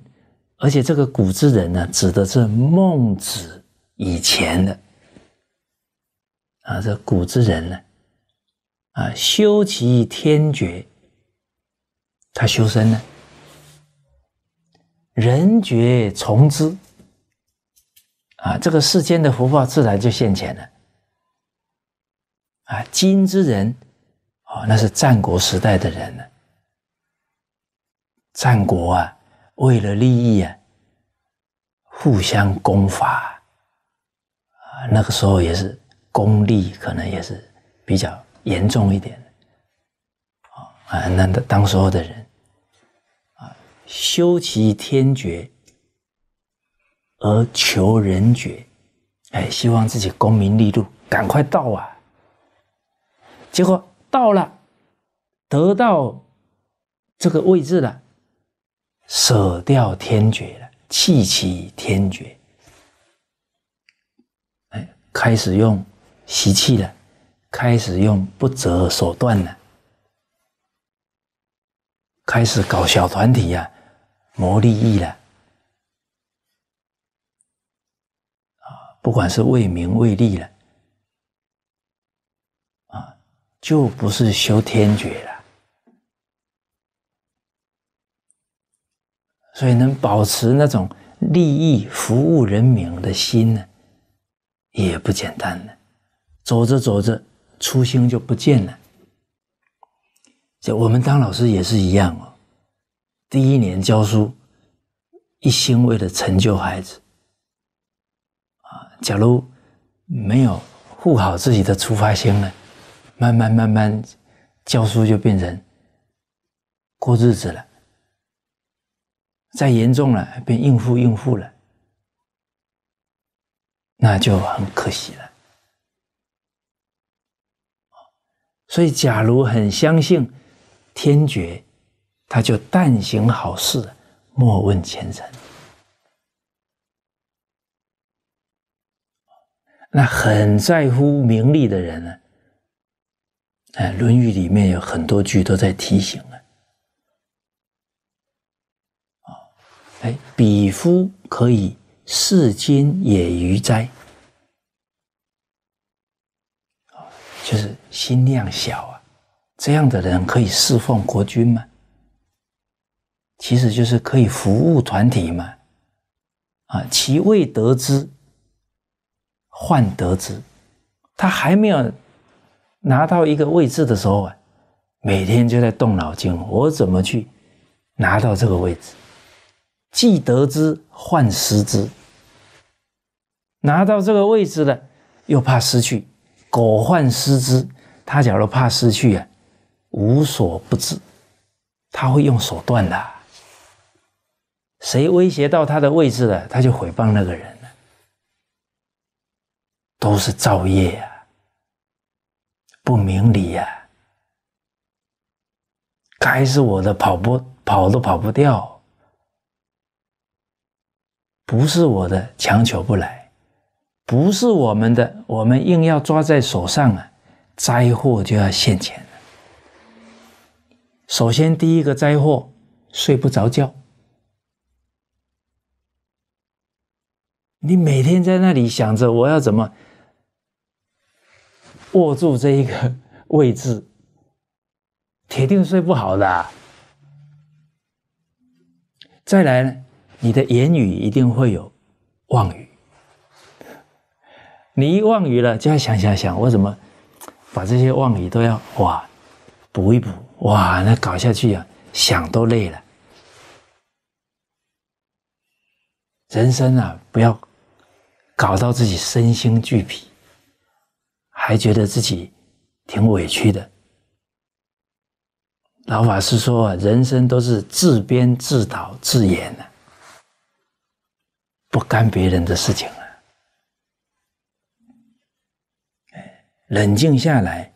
而且这个古之人呢，指的是孟子以前的，啊，这古之人呢。啊，修其天觉，他修身呢？人觉从之啊，这个世间的福报自然就现前了。啊，今之人，哦，那是战国时代的人了。战国啊，为了利益啊，互相攻伐啊，那个时候也是功利，可能也是比较。严重一点，啊啊！那当时候的人啊，修其天觉而求人觉，哎，希望自己功名利禄赶快到啊。结果到了，得到这个位置了，舍掉天觉了，弃其天觉，哎，开始用习气了。开始用不择手段了，开始搞小团体呀，谋利益了，啊，不管是为名为利了，啊，就不是修天觉了。所以能保持那种利益服务人民的心呢，也不简单了。走着走着。初心就不见了。就我们当老师也是一样哦，第一年教书，一心为了成就孩子，啊，假如没有护好自己的出发心呢，慢慢慢慢教书就变成过日子了，再严重了变应付应付了，那就很可惜了。所以，假如很相信天觉，他就但行好事，莫问前程。那很在乎名利的人呢？哎，《论语》里面有很多句都在提醒啊。哎，鄙夫可以视奸也于哉？就是心量小啊，这样的人可以侍奉国君吗？其实就是可以服务团体嘛，啊，其未得之患得之，他还没有拿到一个位置的时候啊，每天就在动脑筋，我怎么去拿到这个位置？既得之患失之，拿到这个位置了又怕失去。狗患失之，他假如怕失去啊，无所不至，他会用手段的。谁威胁到他的位置了，他就毁谤那个人了。都是造业啊，不明理呀。该是我的，跑不跑都跑不掉；不是我的，强求不来。不是我们的，我们硬要抓在手上啊，灾祸就要现前了。首先，第一个灾祸，睡不着觉。你每天在那里想着我要怎么握住这一个位置，铁定睡不好的。再来呢，你的言语一定会有妄语。你一忘语了，就要想想想，我怎么把这些妄语都要哇补一补哇？那搞下去呀，想都累了。人生啊，不要搞到自己身心俱疲，还觉得自己挺委屈的。老法师说，啊，人生都是自编自导自演的，不干别人的事情了。冷静下来，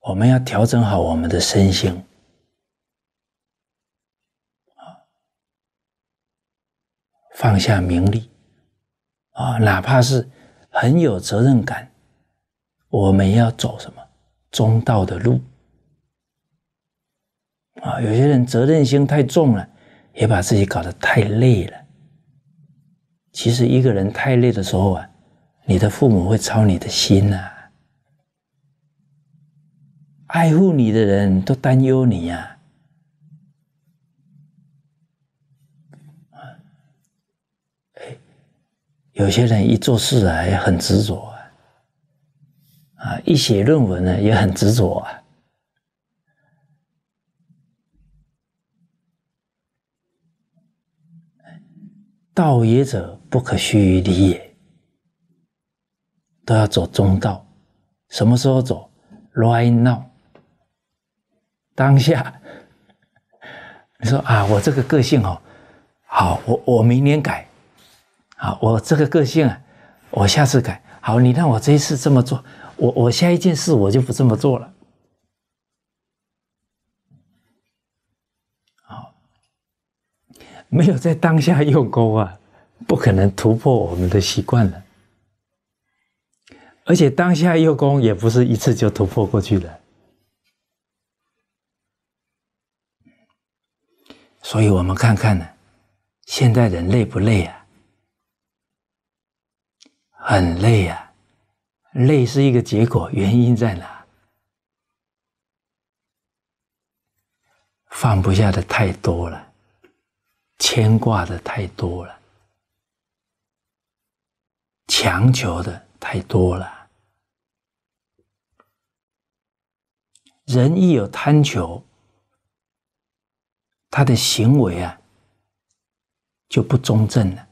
我们要调整好我们的身心，啊，放下名利，啊，哪怕是很有责任感，我们要走什么中道的路，啊，有些人责任心太重了，也把自己搞得太累了。其实一个人太累的时候啊，你的父母会操你的心呐。爱护你的人都担忧你呀！啊，哎，有些人一做事啊也很执着啊，啊，一写论文呢也很执着啊。道也者，不可虚离也，都要走中道。什么时候走？Right now。当下，你说啊，我这个个性哦，好，我我明年改，啊，我这个个性啊，我下次改，好，你让我这一次这么做，我我下一件事我就不这么做了，好，没有在当下用功啊，不可能突破我们的习惯了，而且当下用功也不是一次就突破过去的。所以我们看看呢，现在人累不累啊？很累啊！累是一个结果，原因在哪？放不下的太多了，牵挂的太多了，强求的太多了。人一有贪求。他的行为啊，就不中正了，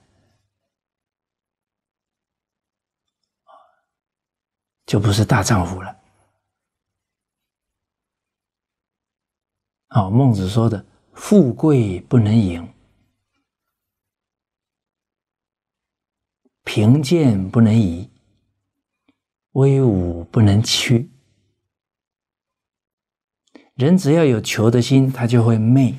就不是大丈夫了。哦，孟子说的：“富贵不能淫，贫贱不能移，威武不能屈。”人只要有求的心，他就会媚。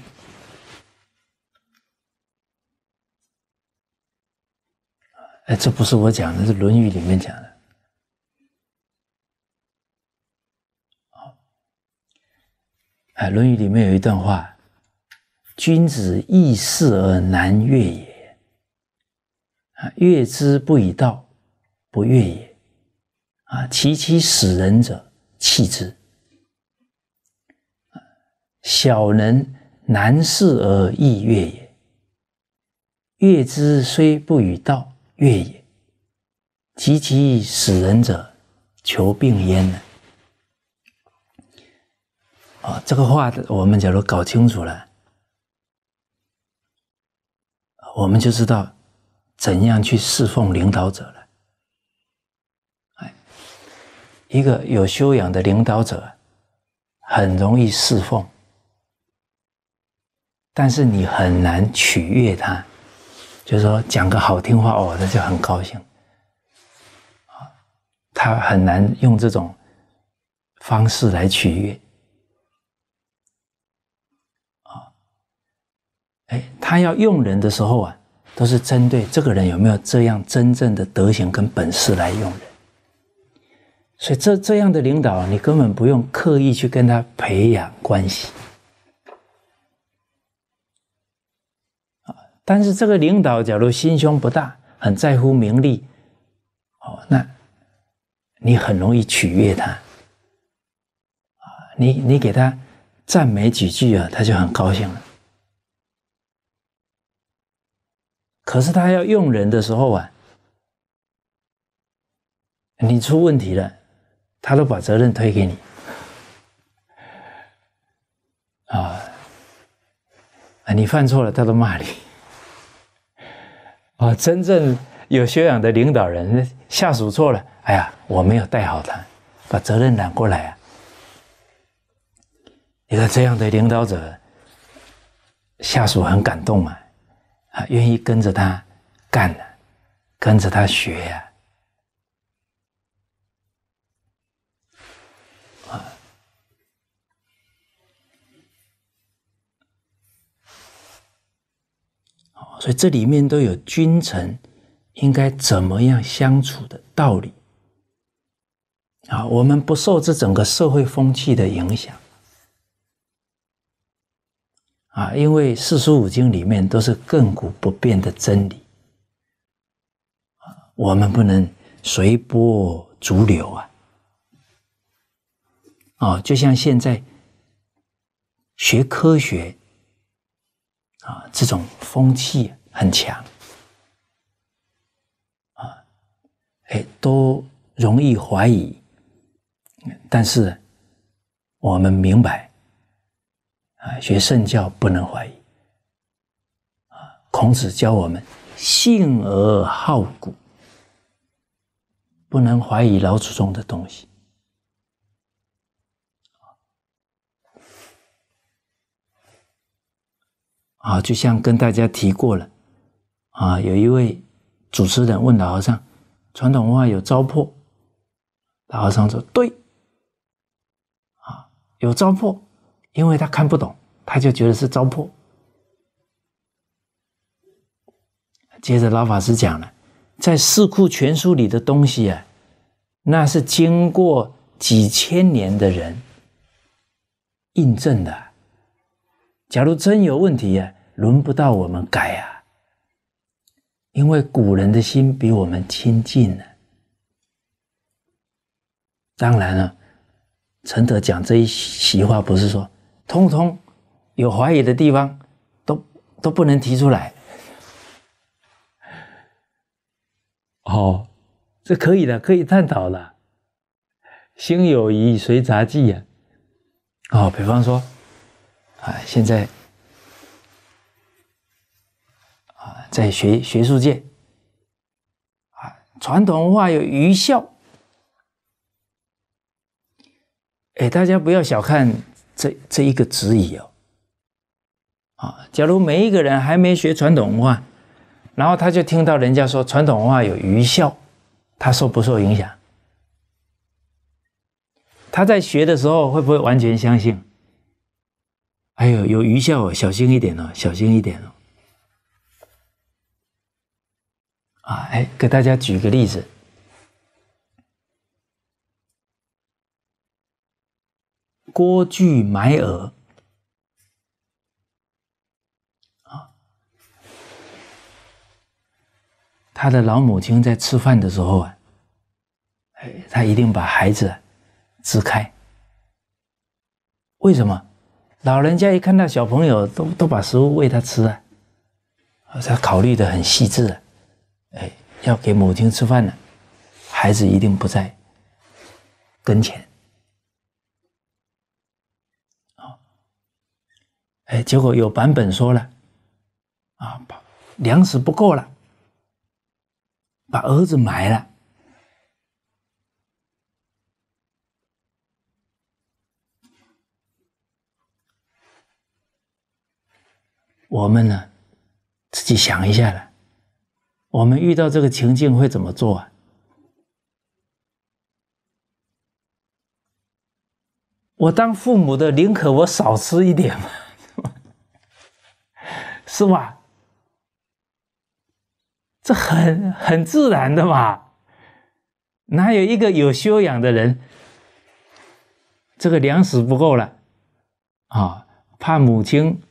哎，这不是我讲的，是《论语》里面讲的。好，哎，《论语》里面有一段话：“君子易事而难悦也，啊，悦之不以道，不悦也。啊，其其使人者弃之。小人难事而易悦也，悦之虽不以道。”越也，及其使人者，求病焉呢？啊，这个话我们假如搞清楚了，我们就知道怎样去侍奉领导者了。哎，一个有修养的领导者，很容易侍奉，但是你很难取悦他。就是说，讲个好听话哦，他就很高兴。啊，他很难用这种方式来取悦。啊，哎，他要用人的时候啊，都是针对这个人有没有这样真正的德行跟本事来用人。所以，这这样的领导，你根本不用刻意去跟他培养关系。但是这个领导，假如心胸不大，很在乎名利，哦，那你很容易取悦他啊！你你给他赞美几句啊，他就很高兴了。可是他要用人的时候啊，你出问题了，他都把责任推给你啊！你犯错了，他都骂你。啊，真正有修养的领导人，下属错了，哎呀，我没有带好他，把责任揽过来啊。你看这样的领导者，下属很感动啊，啊，愿意跟着他干，跟着他学。所以这里面都有君臣应该怎么样相处的道理啊！我们不受这整个社会风气的影响啊，因为四书五经里面都是亘古不变的真理我们不能随波逐流啊！哦，就像现在学科学。啊，这种风气很强，啊，哎，都容易怀疑。但是，我们明白，啊，学圣教不能怀疑。啊，孔子教我们信而好古，不能怀疑老祖宗的东西。啊，就像跟大家提过了，啊，有一位主持人问老和尚，传统文化有糟粕，老和尚说对，啊，有糟粕，因为他看不懂，他就觉得是糟粕。接着老法师讲了，在四库全书里的东西啊，那是经过几千年的人印证的。假如真有问题呀，轮不到我们改啊，因为古人的心比我们亲近呢。当然了，陈德讲这一席话不是说通通有怀疑的地方都都不能提出来，哦，这可以的，可以探讨的。心有疑随杂记呀，哦，比方说。啊，现在啊，在学学术界啊，传统文化有愚孝。哎，大家不要小看这这一个质疑哦。啊，假如每一个人还没学传统文化，然后他就听到人家说传统文化有愚孝，他受不受影响？他在学的时候会不会完全相信？还有有鱼笑哦，小心一点哦，小心一点哦。啊，哎，给大家举个例子：郭巨埋儿。啊，他的老母亲在吃饭的时候啊，哎，他一定把孩子支开。为什么？老人家一看到小朋友，都都把食物喂他吃啊，他考虑的很细致啊，哎，要给母亲吃饭了，孩子一定不在跟前，啊，哎，结果有版本说了，啊，粮食不够了，把儿子埋了。我们呢，自己想一下了。我们遇到这个情境会怎么做啊？我当父母的，宁可我少吃一点嘛，是吧？这很很自然的嘛。哪有一个有修养的人，这个粮食不够了啊，怕母亲。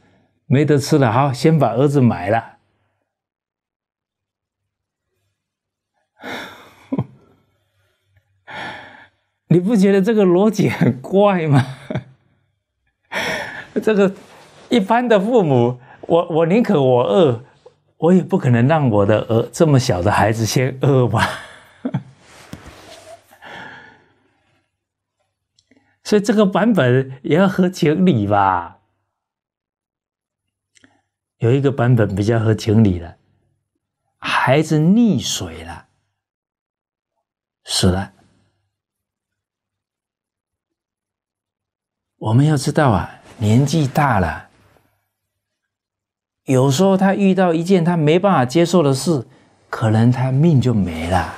没得吃了，好，先把儿子埋了。你不觉得这个逻辑很怪吗？这个一般的父母，我我宁可我饿，我也不可能让我的儿这么小的孩子先饿吧。所以这个版本也要合情理吧。有一个版本比较合情理的，孩子溺水了，死了。我们要知道啊，年纪大了，有时候他遇到一件他没办法接受的事，可能他命就没了。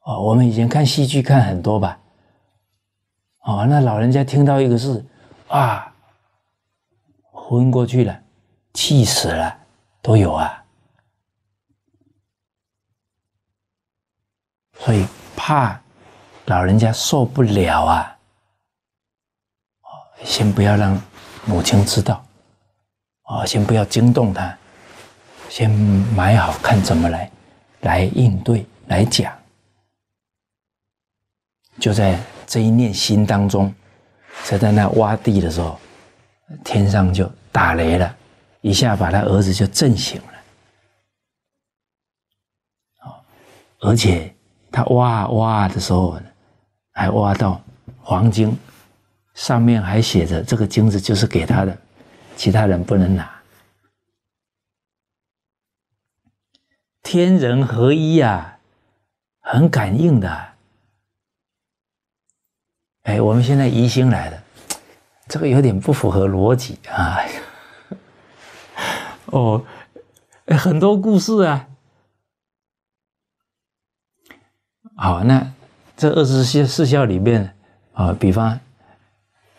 哦，我们以前看戏剧看很多吧。哦，那老人家听到一个事，啊。昏过去了，气死了，都有啊。所以怕老人家受不了啊，哦，先不要让母亲知道，哦，先不要惊动他，先埋好，看怎么来，来应对来讲。就在这一念心当中，在在那挖地的时候，天上就。打雷了，一下把他儿子就震醒了。而且他挖挖的时候，还挖到黄金，上面还写着：“这个金子就是给他的，其他人不能拿。”天人合一呀，很感应的。哎，我们现在宜兴来的。这个有点不符合逻辑啊！哦，很多故事啊。好，那这二十四孝里面啊，比方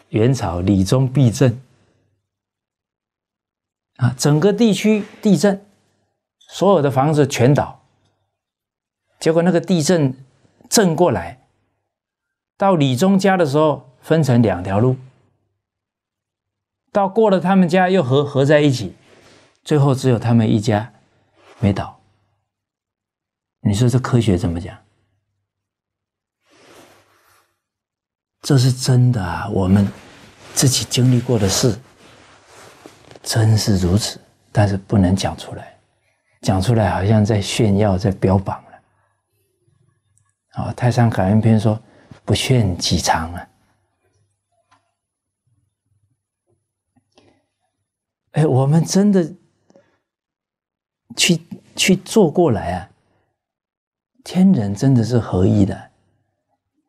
元朝李宗避震啊，整个地区地震，所有的房子全倒。结果那个地震震过来，到李宗家的时候，分成两条路。到过了他们家又合合在一起，最后只有他们一家没倒。你说这科学怎么讲？这是真的，啊！我们自己经历过的事，真是如此。但是不能讲出来，讲出来好像在炫耀，在标榜了。啊，《太上感应篇》说：“不炫己长啊。”哎，我们真的去去做过来啊！天人真的是合一的，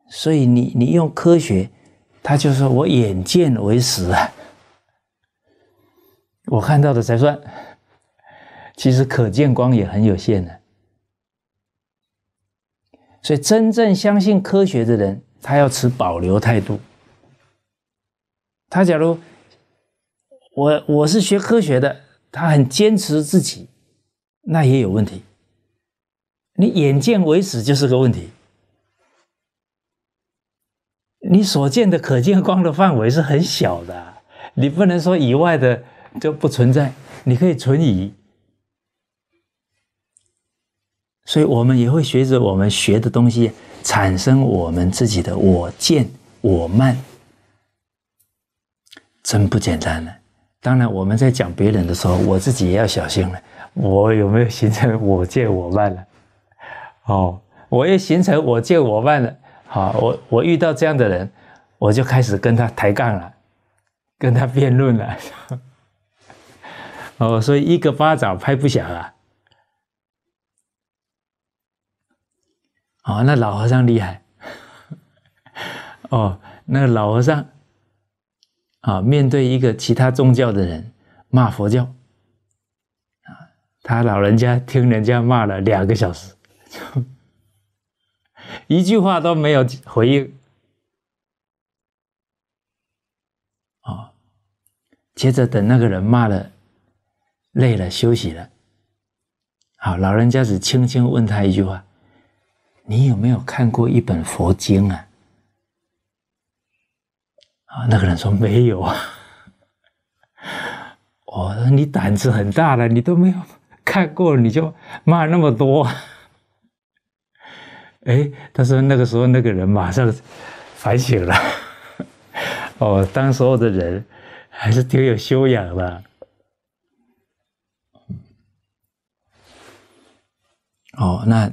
所以你你用科学，他就说我眼见为实啊，我看到的才算。其实可见光也很有限的，所以真正相信科学的人，他要持保留态度。他假如。我我是学科学的，他很坚持自己，那也有问题。你眼见为实就是个问题。你所见的可见光的范围是很小的，你不能说以外的就不存在，你可以存疑。所以我们也会学着我们学的东西，产生我们自己的我见我慢，真不简单了。当然，我们在讲别人的时候，我自己也要小心了。我有没有形成我借我慢了？哦，我也形成我借我慢了。好，我我遇到这样的人，我就开始跟他抬杠了，跟他辩论了。哦，所以一个巴掌拍不响啊。哦，那老和尚厉害。哦，那老和尚。啊，面对一个其他宗教的人骂佛教，啊，他老人家听人家骂了两个小时，一句话都没有回应。啊，接着等那个人骂了累了休息了，好，老人家只轻轻问他一句话：“你有没有看过一本佛经啊？”啊，那个人说没有啊！我说你胆子很大了，你都没有看过，你就骂那么多。哎，他说那个时候那个人马上反省了。哦，当时候的人还是挺有修养的。哦，那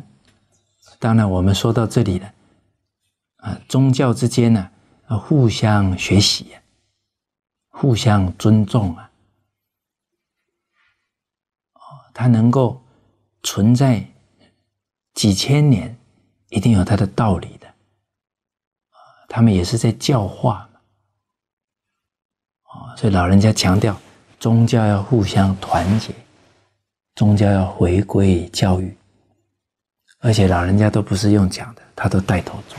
当然，我们说到这里了啊，宗教之间呢？要互相学习，互相尊重啊！他它能够存在几千年，一定有它的道理的。他们也是在教化嘛！所以老人家强调，宗教要互相团结，宗教要回归教育，而且老人家都不是用讲的，他都带头做。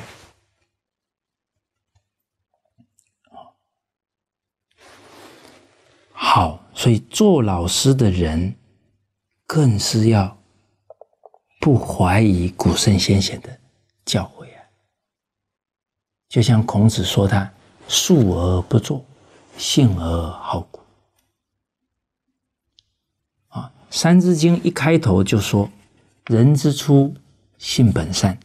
好，所以做老师的人，更是要不怀疑古圣先贤的教诲啊。就像孔子说他“述而不作，信而好古”。啊，《三字经》一开头就说：“人之初，性本善。”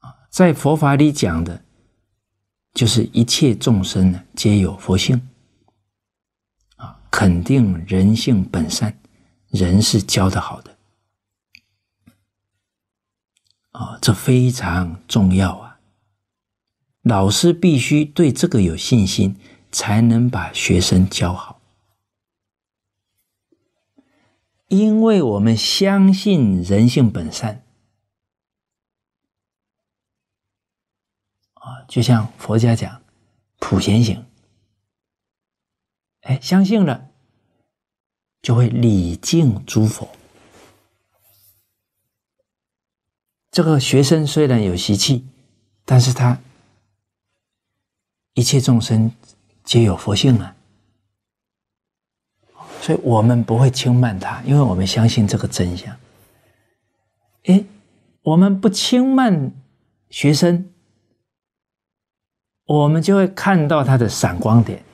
啊，在佛法里讲的。就是一切众生呢，皆有佛性啊！肯定人性本善，人是教的好的啊！这非常重要啊！老师必须对这个有信心，才能把学生教好。因为我们相信人性本善。就像佛家讲，普贤行，哎，相信了就会礼敬诸佛。这个学生虽然有习气，但是他一切众生皆有佛性啊，所以我们不会轻慢他，因为我们相信这个真相。哎，我们不轻慢学生。我们就会看到他的闪光点，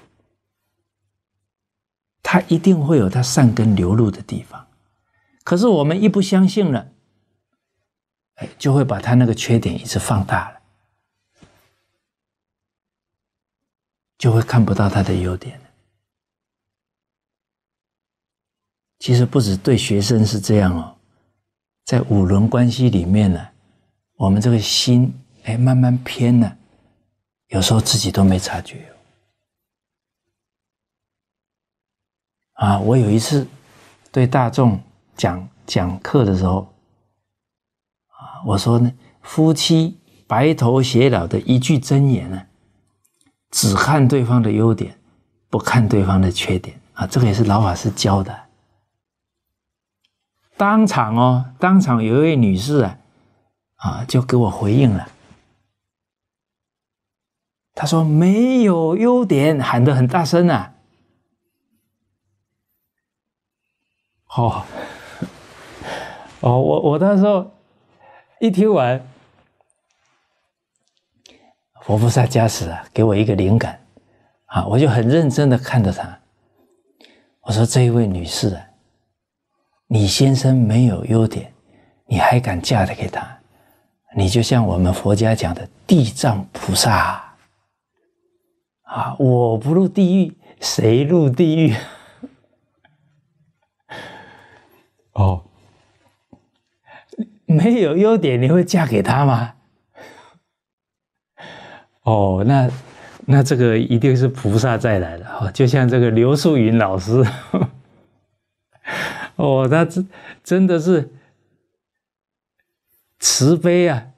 他一定会有他善根流露的地方。可是我们一不相信了，哎，就会把他那个缺点一直放大了，就会看不到他的优点其实不止对学生是这样哦，在五伦关系里面呢，我们这个心哎，慢慢偏了。有时候自己都没察觉啊，我有一次对大众讲讲课的时候，啊，我说呢，夫妻白头偕老的一句箴言呢，只看对方的优点，不看对方的缺点啊，这个也是老法师教的。当场哦，当场有一位女士啊，啊，就给我回应了。他说：“没有优点，喊的很大声呐。”好，哦，我我那时候一听完，佛菩萨加持啊，给我一个灵感啊！我就很认真的看着他，我说：“这一位女士啊，你先生没有优点，你还敢嫁的给他？你就像我们佛家讲的地藏菩萨。”啊！我不入地狱，谁入地狱？哦，没有优点，你会嫁给他吗？哦，那那这个一定是菩萨再来的哈，就像这个刘素云老师，哦，她真真的是慈悲啊，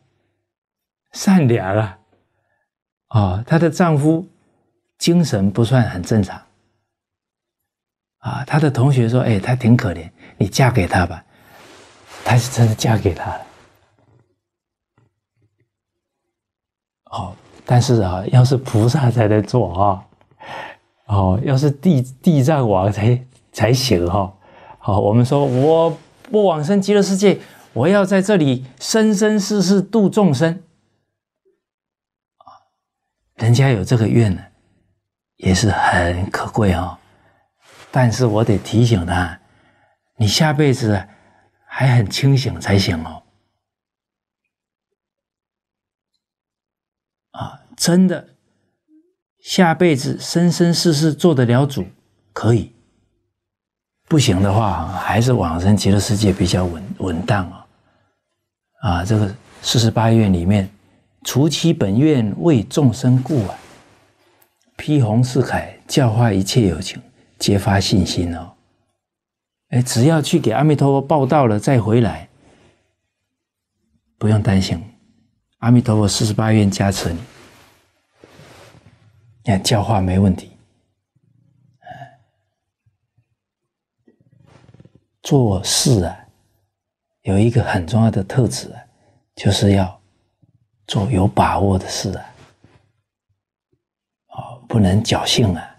善良啊，啊，她的丈夫。精神不算很正常，啊，他的同学说：“哎，他挺可怜，你嫁给他吧。”他是真的嫁给他了。好，但是啊，要是菩萨在在做啊，哦，要是地地藏王才才行哈。好，我们说我不往生极乐世界，我要在这里生生世世度众生。啊，人家有这个愿呢。也是很可贵哦。但是我得提醒他，你下辈子还很清醒才行哦。啊，真的，下辈子生生世世做得了主，可以；不行的话，还是往生极乐世界比较稳稳当啊。啊，这个四十八愿里面，除其本愿为众生故啊。批红四凯教化一切有情，揭发信心哦！哎，只要去给阿弥陀佛报到了，再回来，不用担心，阿弥陀佛四十八愿加持你，你教化没问题。做事啊，有一个很重要的特质啊，就是要做有把握的事啊。不能侥幸啊，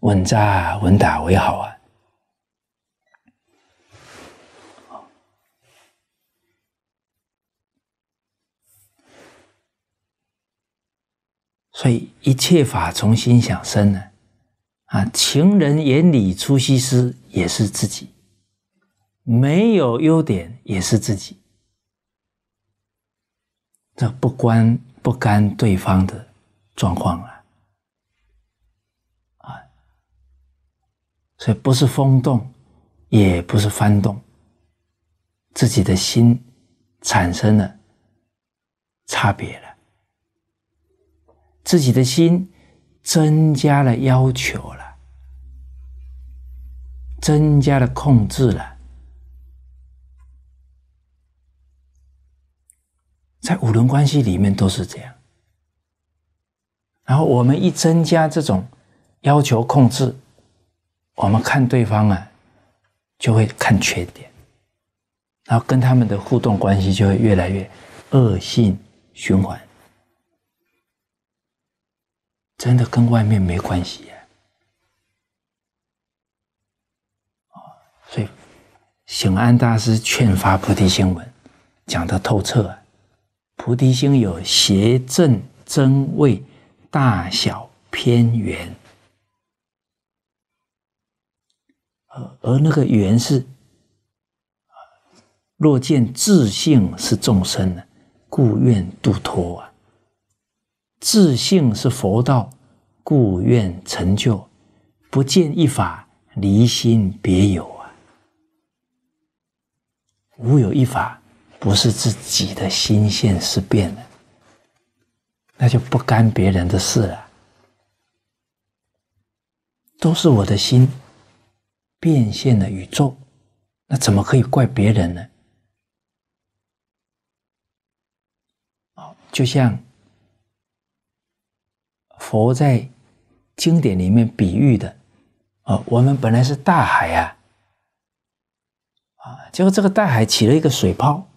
稳扎稳打为好啊。所以一切法从心想生呢，啊，情人眼里出西施也是自己，没有优点也是自己，这不关不干对方的状况啊。所以不是风动，也不是翻动，自己的心产生了差别了，自己的心增加了要求了，增加了控制了，在五伦关系里面都是这样。然后我们一增加这种要求、控制。我们看对方啊，就会看缺点，然后跟他们的互动关系就会越来越恶性循环，真的跟外面没关系呀、啊，所以醒安大师劝发菩提心文讲的透彻啊，菩提心有邪正真伪大小偏圆。而而那个缘是，若见自性是众生故愿度脱啊；自性是佛道，故愿成就。不见一法离心别有啊，无有一法不是自己的心现是变的，那就不干别人的事了，都是我的心。变现的宇宙，那怎么可以怪别人呢？啊，就像佛在经典里面比喻的，啊，我们本来是大海啊，啊，结果这个大海起了一个水泡，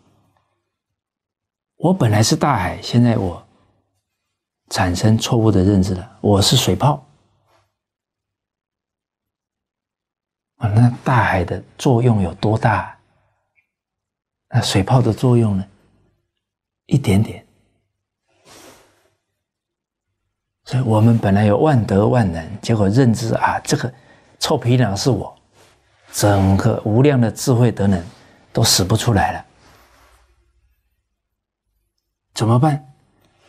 我本来是大海，现在我产生错误的认知了，我是水泡。那大海的作用有多大？那水泡的作用呢？一点点。所以我们本来有万德万能，结果认知啊，这个臭皮囊是我，整个无量的智慧德能都使不出来了，怎么办？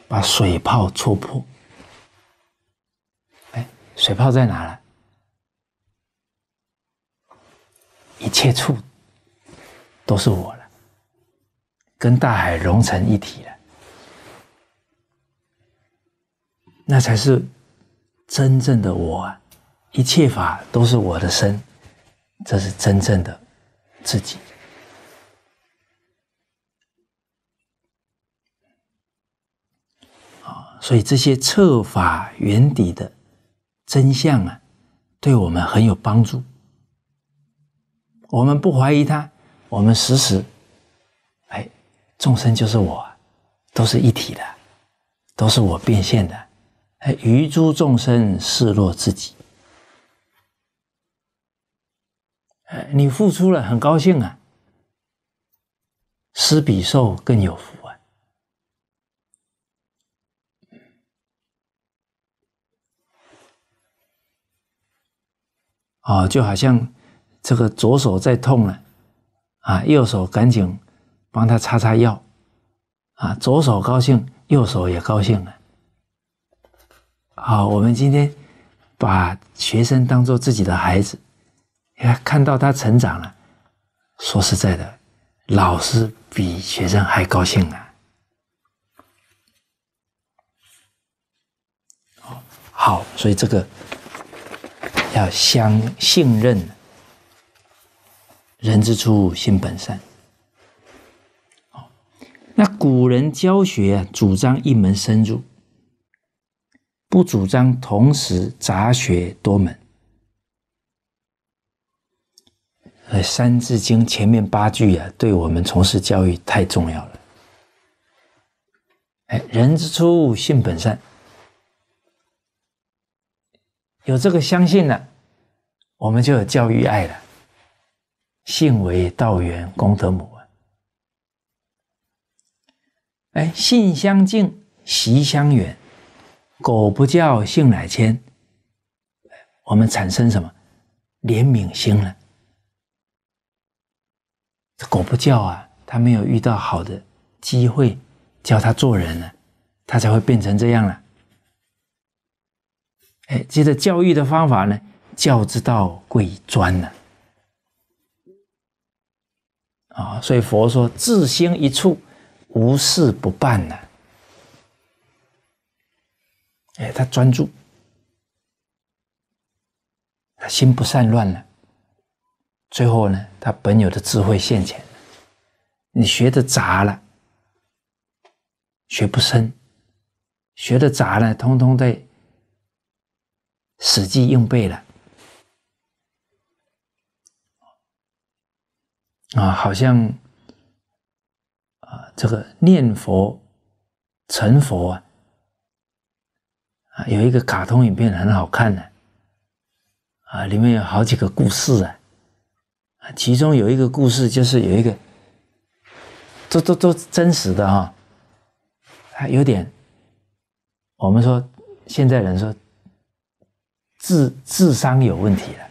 把水泡戳破。哎，水泡在哪了？一切处都是我了，跟大海融成一体了，那才是真正的我啊！一切法都是我的身，这是真正的自己。啊，所以这些测法原底的真相啊，对我们很有帮助。我们不怀疑他，我们时时，哎，众生就是我，都是一体的，都是我变现的，哎，于诸众生示若自己，哎，你付出了很高兴啊，施比受更有福啊，啊，就好像。这个左手在痛了，啊，右手赶紧帮他擦擦药，啊，左手高兴，右手也高兴了。好，我们今天把学生当做自己的孩子，看到他成长了。说实在的，老师比学生还高兴啊。好，所以这个要相信任。人之初，性本善。好，那古人教学啊，主张一门深入，不主张同时杂学多门。呃，《三字经》前面八句呀，对我们从事教育太重要了。哎，人之初，性本善，有这个相信了，我们就有教育爱了。性为道源，功德母啊！哎，性相近，习相远。狗不教，性乃迁。哎，我们产生什么怜悯心了？这狗不教啊，它没有遇到好的机会教它做人呢，它才会变成这样了。哎，接着教育的方法呢，教之道贵专呢。啊，所以佛说自心一处，无事不办呢。哎，他专注，他心不散乱了。最后呢，他本有的智慧现前。你学的杂了，学不深，学的杂了，通通在死记硬背了。啊，好像啊，这个念佛成佛啊，啊，有一个卡通影片很好看的，啊，里面有好几个故事啊，啊，其中有一个故事就是有一个，都都都真实的哈，还有点，我们说现在人说智智商有问题了。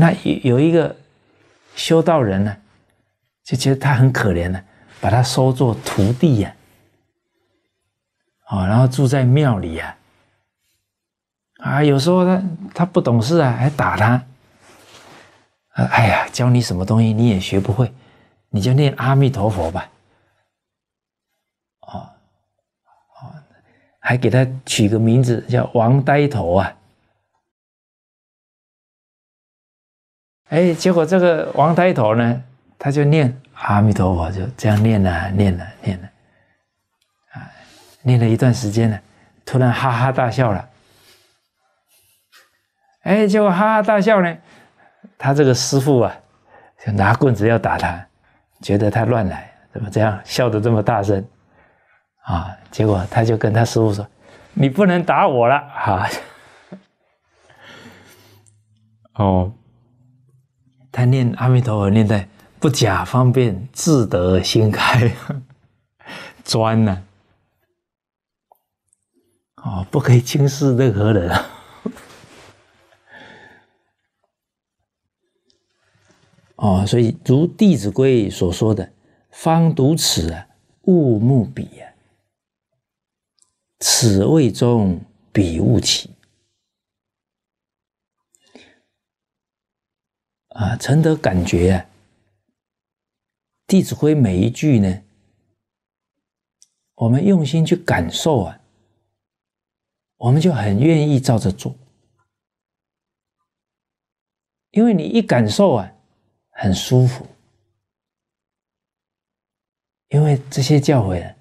那有有一个修道人呢，就觉得他很可怜呢，把他收做徒弟呀，哦，然后住在庙里啊，啊，有时候他他不懂事啊，还打他，哎呀，教你什么东西你也学不会，你就念阿弥陀佛吧，哦哦，还给他取个名字叫王呆头啊。哎，结果这个王呆头呢，他就念阿弥陀佛，就这样念了，念了，念了，啊，念了一段时间呢，突然哈哈大笑了。哎，结果哈哈大笑呢，他这个师傅啊，就拿棍子要打他，觉得他乱来，怎么这样笑的这么大声？啊，结果他就跟他师傅说：“你不能打我了。”哈，哦。他念阿弥陀佛念的不假方便自得心开，专呢，哦，不可以轻视任何人，哦，所以如《弟子规》所说的：“方读此，勿慕彼；啊，此谓中，彼勿起。”啊，陈德感觉啊，《弟子规》每一句呢，我们用心去感受啊，我们就很愿意照着做，因为你一感受啊，很舒服，因为这些教诲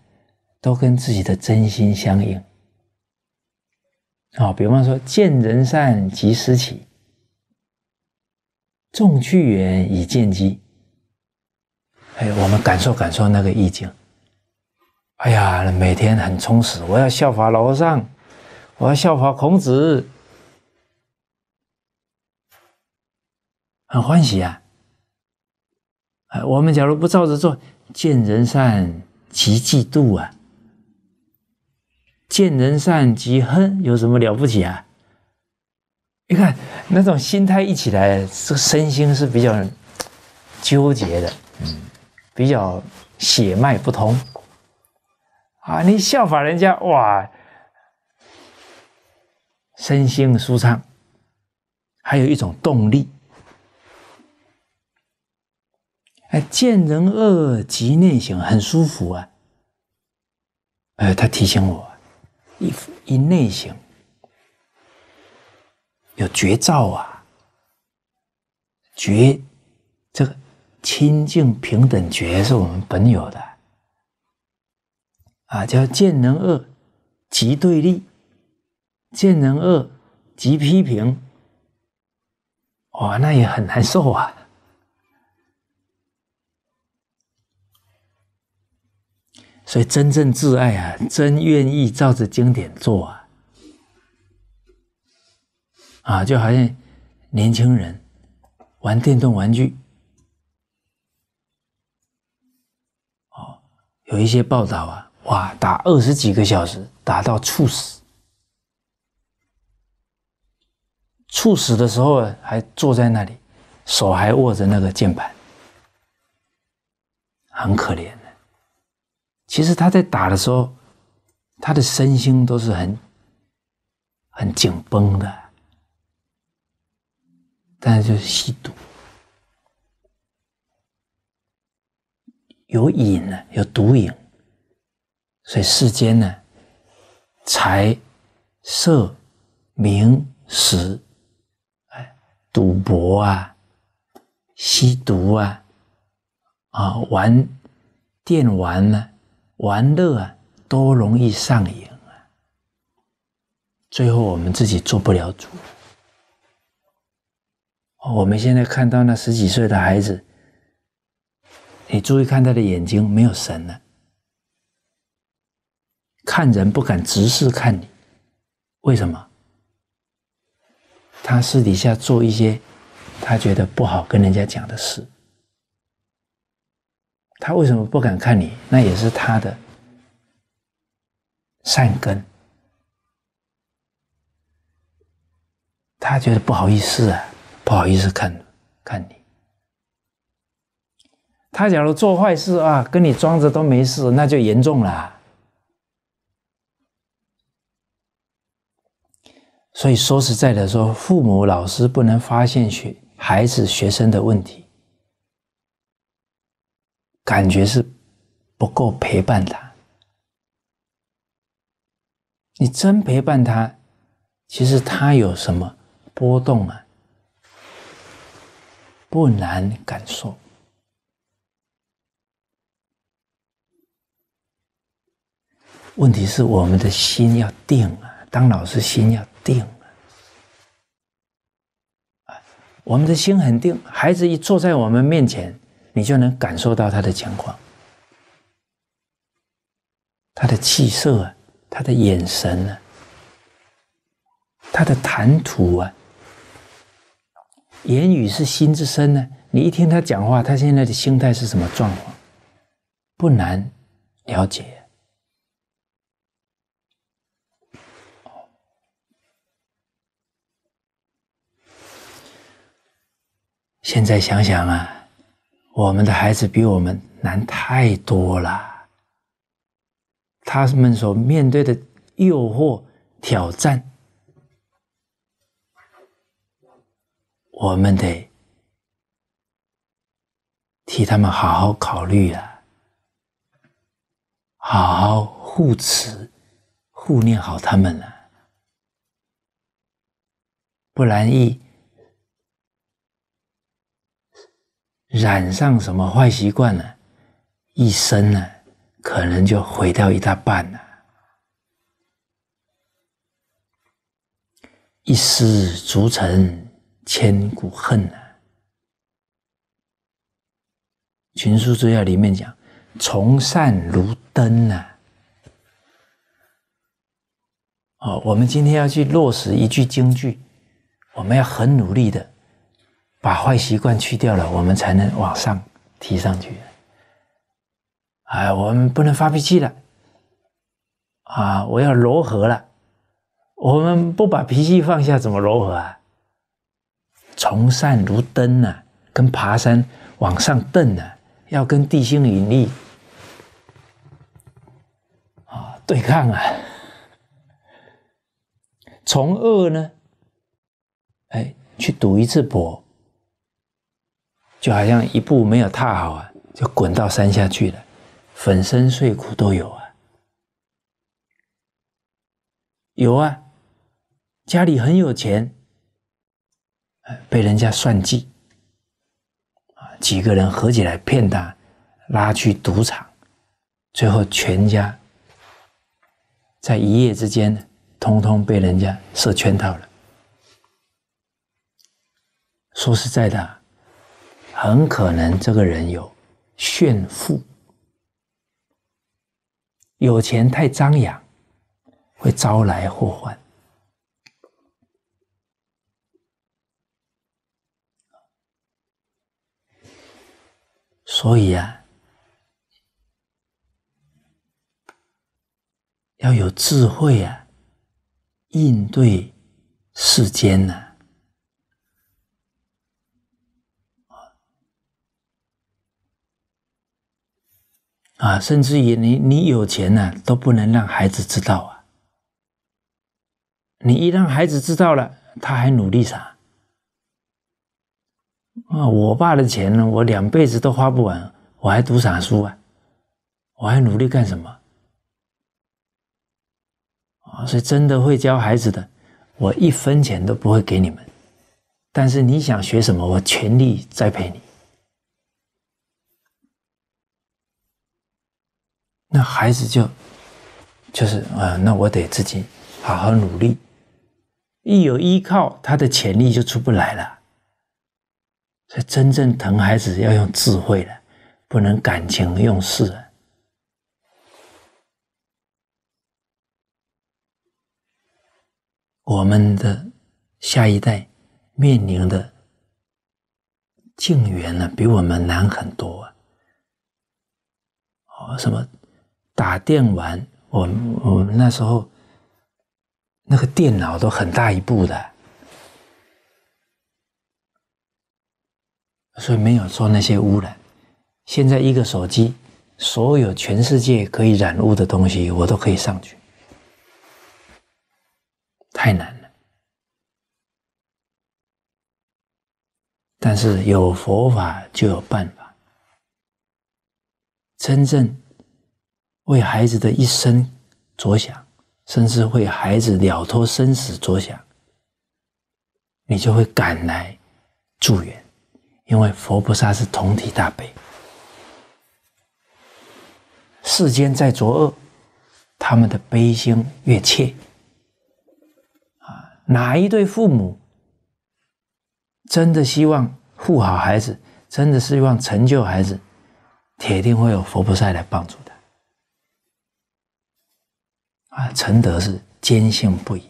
都跟自己的真心相应啊。比方说，见人善即思齐。众趣远以见机，哎，我们感受感受那个意境。哎呀，每天很充实，我要效法老和尚，我要效法孔子，很欢喜啊！哎，我们假如不照着做，见人善即嫉妒啊，见人善即恨，有什么了不起啊？你看那种心态一起来，这个身心是比较纠结的，嗯，比较血脉不通啊。你效法人家哇，身心舒畅，还有一种动力。哎，见人恶即内省，很舒服啊。呃，他提醒我，一一内省。有绝招啊！绝，这个清净平等觉是我们本有的啊，叫见人恶即对立，见人恶即批评，哇，那也很难受啊！所以真正挚爱啊，真愿意照着经典做啊！啊，就好像年轻人玩电动玩具，哦，有一些报道啊，哇，打二十几个小时，打到猝死，猝死的时候还坐在那里，手还握着那个键盘，很可怜的。其实他在打的时候，他的身心都是很很紧绷的。但是就是吸毒，有瘾呢，有毒瘾，所以世间呢，财、色、名、食，哎，赌博啊，吸毒啊，啊，玩电玩呢，玩乐啊，都容易上瘾啊，最后我们自己做不了主。我们现在看到那十几岁的孩子，你注意看他的眼睛，没有神了。看人不敢直视看你，为什么？他私底下做一些他觉得不好跟人家讲的事，他为什么不敢看你？那也是他的善根，他觉得不好意思啊。不好意思，看看你。他假如做坏事啊，跟你装着都没事，那就严重了。所以说实在的说，父母、老师不能发现学孩子、学生的问题，感觉是不够陪伴他。你真陪伴他，其实他有什么波动啊？不难感受，问题是我们的心要定啊，当老师心要定啊，啊，我们的心很定，孩子一坐在我们面前，你就能感受到他的情况，他的气色啊，他的眼神呢，他的谈吐啊。言语是心之声呢，你一听他讲话，他现在的心态是什么状况，不难了解。现在想想啊，我们的孩子比我们难太多了，他们所面对的诱惑、挑战。我们得替他们好好考虑啊，好好护持、护念好他们啊，不然一染上什么坏习惯呢，一生呢可能就毁掉一大半啊。一丝足成千古恨呐，《群书治要》里面讲：“从善如登呐。”哦，我们今天要去落实一句京剧，我们要很努力的把坏习惯去掉了，我们才能往上提上去。哎，我们不能发脾气了。啊，我要柔和了。我们不把脾气放下，怎么柔和啊？从善如登呐，跟爬山往上蹬呐，要跟地心引力啊对抗啊。从恶呢，哎，去赌一次博，就好像一步没有踏好啊，就滚到山下去了，粉身碎骨都有啊。有啊，家里很有钱。被人家算计啊！几个人合起来骗他，拉去赌场，最后全家在一夜之间通通被人家设圈套了。说实在的，很可能这个人有炫富，有钱太张扬，会招来祸患。所以啊，要有智慧啊，应对世间呢啊，甚至于你你有钱呢，都不能让孩子知道啊。你一让孩子知道了，他还努力啥？啊！我爸的钱呢？我两辈子都花不完，我还读啥书啊？我还努力干什么？啊！所以真的会教孩子的，我一分钱都不会给你们，但是你想学什么，我全力栽培你。那孩子就就是啊，那我得自己好好努力。一有依靠，他的潜力就出不来了。所以，真正疼孩子要用智慧的，不能感情用事啊！我们的下一代面临的境缘呢，比我们难很多啊！哦，什么打电玩，我我们那时候那个电脑都很大一部的。所以没有做那些污染。现在一个手机，所有全世界可以染污的东西，我都可以上去，太难了。但是有佛法就有办法，真正为孩子的一生着想，甚至为孩子了脱生死着想，你就会赶来助缘。因为佛菩萨是同体大悲，世间在作恶，他们的悲心越切啊！哪一对父母真的希望护好孩子，真的希望成就孩子，铁定会有佛菩萨来帮助他啊！承德是坚信不疑，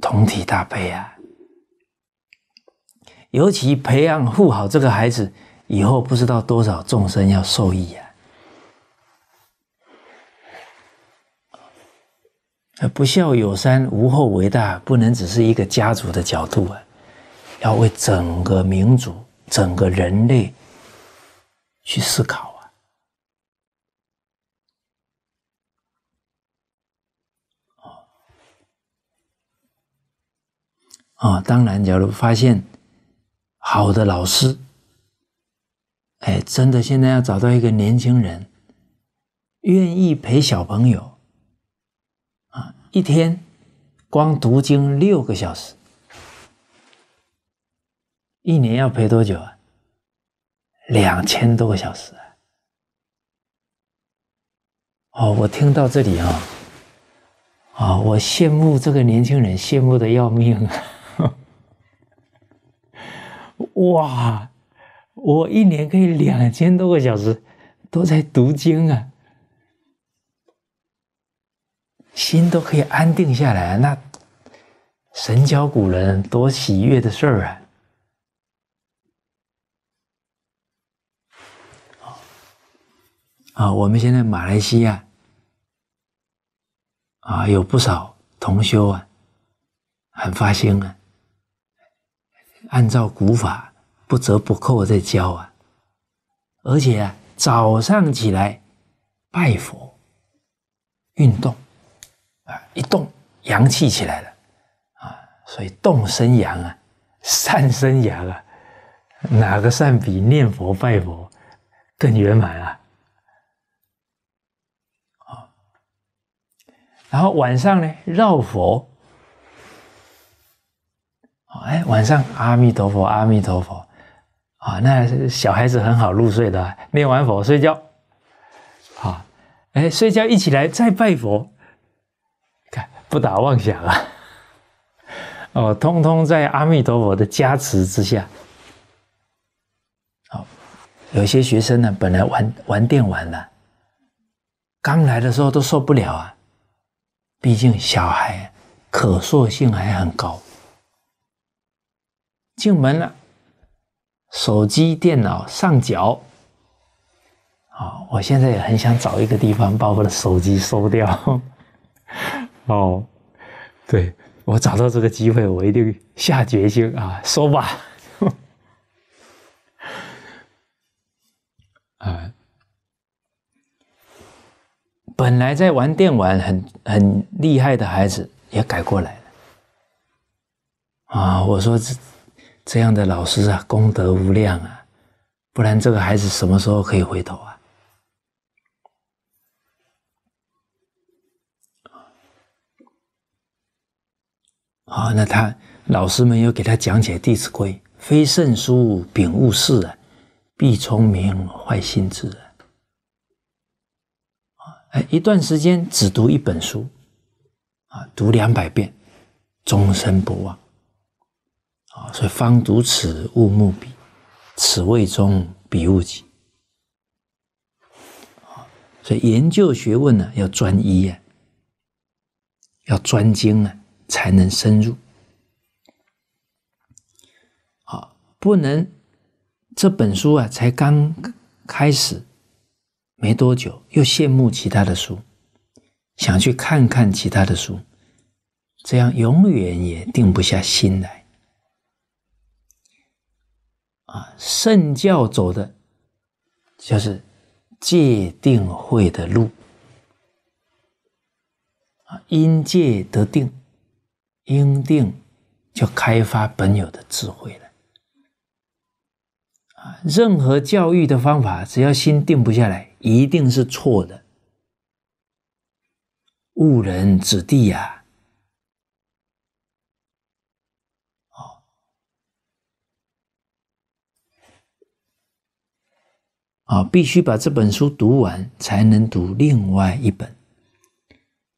同体大悲啊！尤其培养护好这个孩子，以后不知道多少众生要受益啊！不孝有三，无后为大，不能只是一个家族的角度啊，要为整个民族、整个人类去思考啊！啊，当然，假如发现。好的老师，哎，真的，现在要找到一个年轻人，愿意陪小朋友，啊，一天光读经六个小时，一年要陪多久啊？两千多个小时啊！哦，我听到这里啊，啊，我羡慕这个年轻人，羡慕的要命。哇！我一年可以两千多个小时都在读经啊，心都可以安定下来，那神交古人，多喜悦的事儿啊！啊，我们现在马来西亚啊，有不少同修啊，很发心啊。按照古法，不折不扣在教啊，而且啊，早上起来拜佛，运动，啊，一动阳气起来了，啊，所以动生阳啊，善生阳啊，哪个善比念佛拜佛更圆满啊？好，然后晚上呢，绕佛。哎，晚上阿弥陀佛，阿弥陀佛，啊，那小孩子很好入睡的，念完佛睡觉，好，哎，睡觉一起来再拜佛，看不打妄想啊，哦，通通在阿弥陀佛的加持之下，好，有些学生呢本来玩玩电玩的，刚来的时候都受不了啊，毕竟小孩可塑性还很高。进门了，手机、电脑上缴。啊，我现在也很想找一个地方把我的手机收掉。哦，对，我找到这个机会，我一定下决心啊，收吧。啊，本来在玩电玩很很厉害的孩子也改过来了。啊，我说这。这样的老师啊，功德无量啊！不然这个孩子什么时候可以回头啊？啊，那他老师们又给他讲解《弟子规》：非圣书，秉物事啊，必聪明坏心智啊。哎，一段时间只读一本书啊，读两百遍，终身不忘。啊，所以方读此，物目彼；此谓中，彼物己。啊，所以研究学问呢，要专一呀，要专精啊，才能深入。啊，不能这本书啊，才刚开始没多久，又羡慕其他的书，想去看看其他的书，这样永远也定不下心来。啊，圣教走的就是戒定慧的路啊，因戒得定，因定就开发本有的智慧了。啊，任何教育的方法，只要心定不下来，一定是错的，误人子弟呀。啊，必须把这本书读完，才能读另外一本。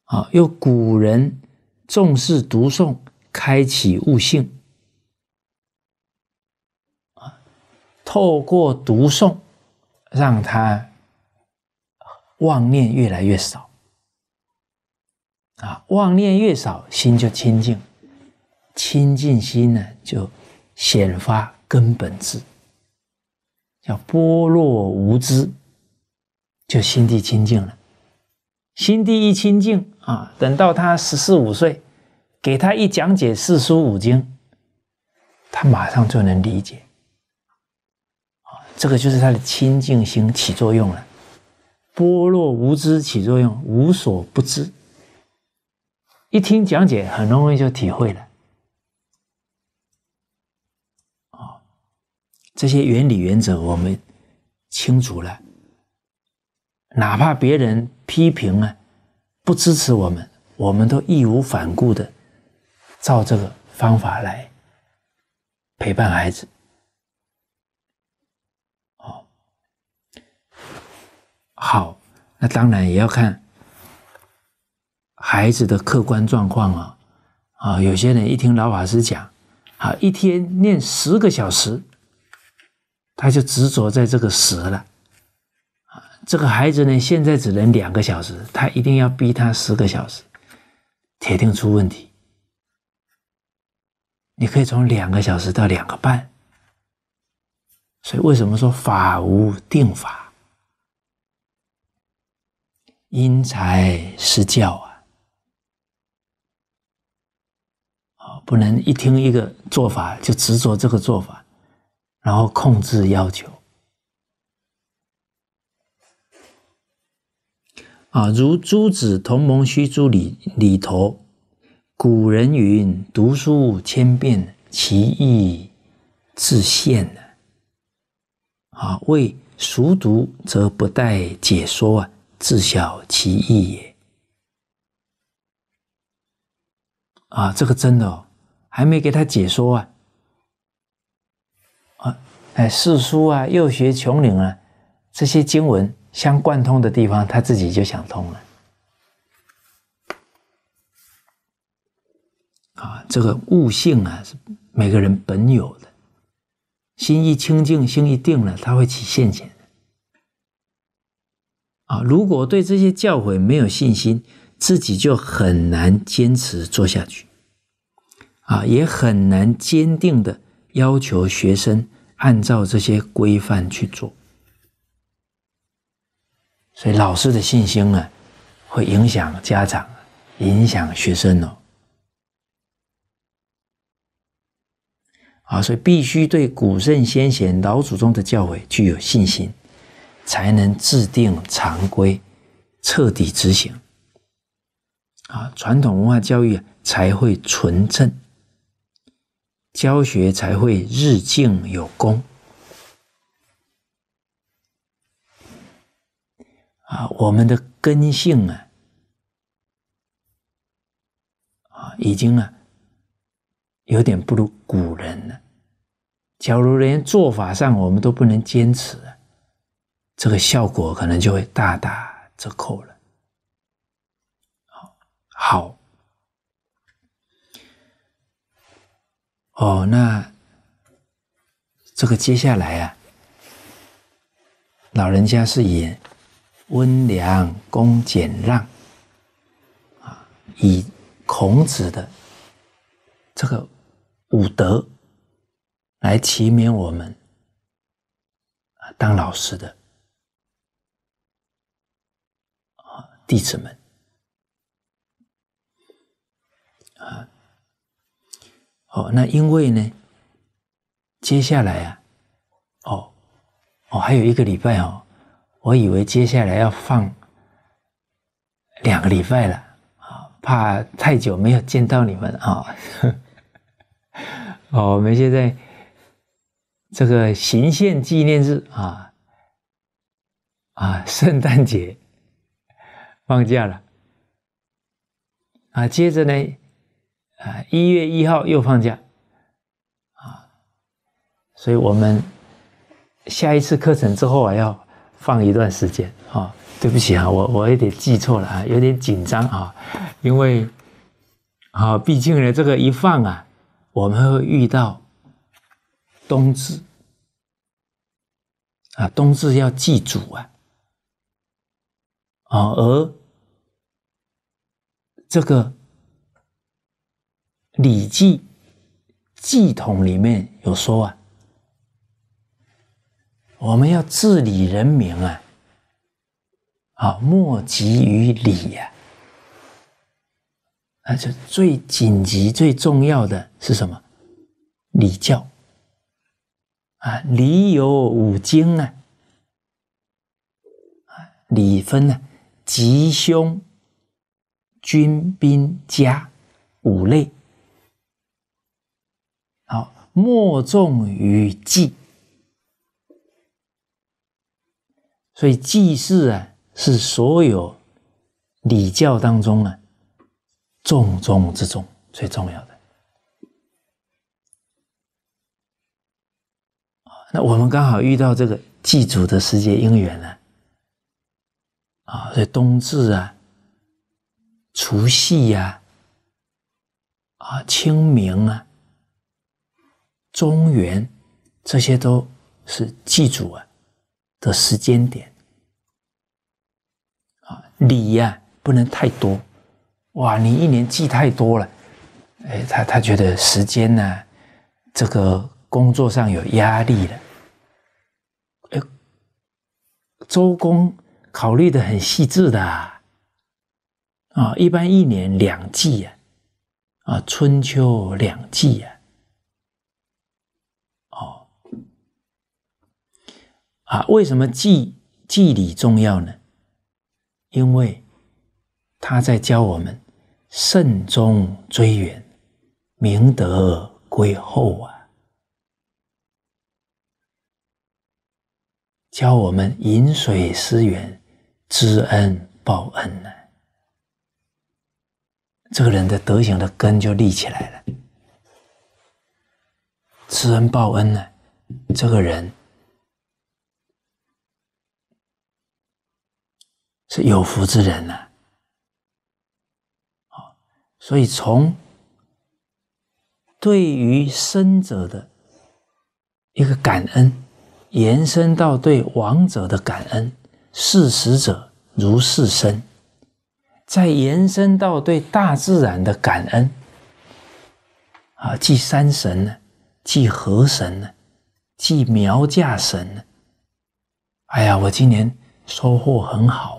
啊，用古人重视读诵，开启悟性。啊，透过读诵，让他妄念越来越少。啊，妄念越少，心就清净，清净心呢，就显发根本智。要般若无知，就心地清净了。心地一清净啊，等到他十四五岁，给他一讲解四书五经，他马上就能理解。啊，这个就是他的清净心起作用了。般若无知起作用，无所不知。一听讲解，很容易就体会了。这些原理原则我们清楚了，哪怕别人批评啊，不支持我们，我们都义无反顾的照这个方法来陪伴孩子。哦，好，那当然也要看孩子的客观状况啊，啊，有些人一听老法师讲，啊，一天念十个小时。他就执着在这个十了，啊，这个孩子呢，现在只能两个小时，他一定要逼他十个小时，铁定出问题。你可以从两个小时到两个半，所以为什么说法无定法，因材施教啊，啊，不能一听一个做法就执着这个做法。然后控制要求啊，如诸子同盟须诸里里头，古人云：“读书千遍，其义自现的。”啊，为熟读则不待解说啊，自晓其义也。啊，这个真的哦，还没给他解说啊。哎，四书啊，幼学琼林啊，这些经文相贯通的地方，他自己就想通了。啊，这个悟性啊，是每个人本有的。心一清净，心一定了，他会起现前的。啊，如果对这些教诲没有信心，自己就很难坚持做下去。啊，也很难坚定的要求学生。按照这些规范去做，所以老师的信心啊，会影响家长，影响学生哦。啊，所以必须对古圣先贤、老祖宗的教诲具有信心，才能制定常规，彻底执行。啊，传统文化教育才会纯正。教学才会日进有功啊！我们的根性啊，啊，已经啊，有点不如古人了。假如连做法上我们都不能坚持这个效果可能就会大打折扣了。好，好。哦，那这个接下来啊，老人家是以温良恭俭让啊，以孔子的这个五德来提名我们啊当老师的啊弟子们。哦，那因为呢，接下来啊，哦，哦，还有一个礼拜哦，我以为接下来要放两个礼拜了啊，怕太久没有见到你们啊，哦，我们现在这个行宪纪念日啊啊，圣诞节 放假了啊，接着呢。啊，一月一号又放假，啊，所以我们下一次课程之后啊，要放一段时间啊。对不起啊，我我有点记错了啊，有点紧张啊，因为啊，毕竟呢，这个一放啊，我们会遇到冬至啊，冬至要祭祖啊，啊，而这个。《礼记》祭统里面有说啊，我们要治理人民啊，啊，莫急于礼呀。那就最紧急、最重要的是什么？礼教啊，礼有五经呢，啊，礼分呢吉凶、军兵家五类。莫重于祭，所以祭祀啊，是所有礼教当中啊重中之重、最重要的。那我们刚好遇到这个祭祖的世界因缘呢，啊，所以冬至啊、除夕呀、啊清明啊。中原，这些都是祭祖啊的时间点啊，礼呀不能太多，哇，你一年祭太多了，哎，他他觉得时间呢，这个工作上有压力了。哎，周公考虑的很细致的啊，一般一年两祭啊，啊，春秋两祭啊。啊，为什么记记里重要呢？因为他在教我们慎终追远，明德归厚啊，教我们饮水思源，知恩报恩呢。这个人的德行的根就立起来了，知恩报恩呢，这个人。是有福之人呢，好，所以从对于生者的一个感恩，延伸到对亡者的感恩，视死者如是生，再延伸到对大自然的感恩，啊，祭山神呢，祭河神呢，祭苗架神呢，哎呀，我今年收获很好。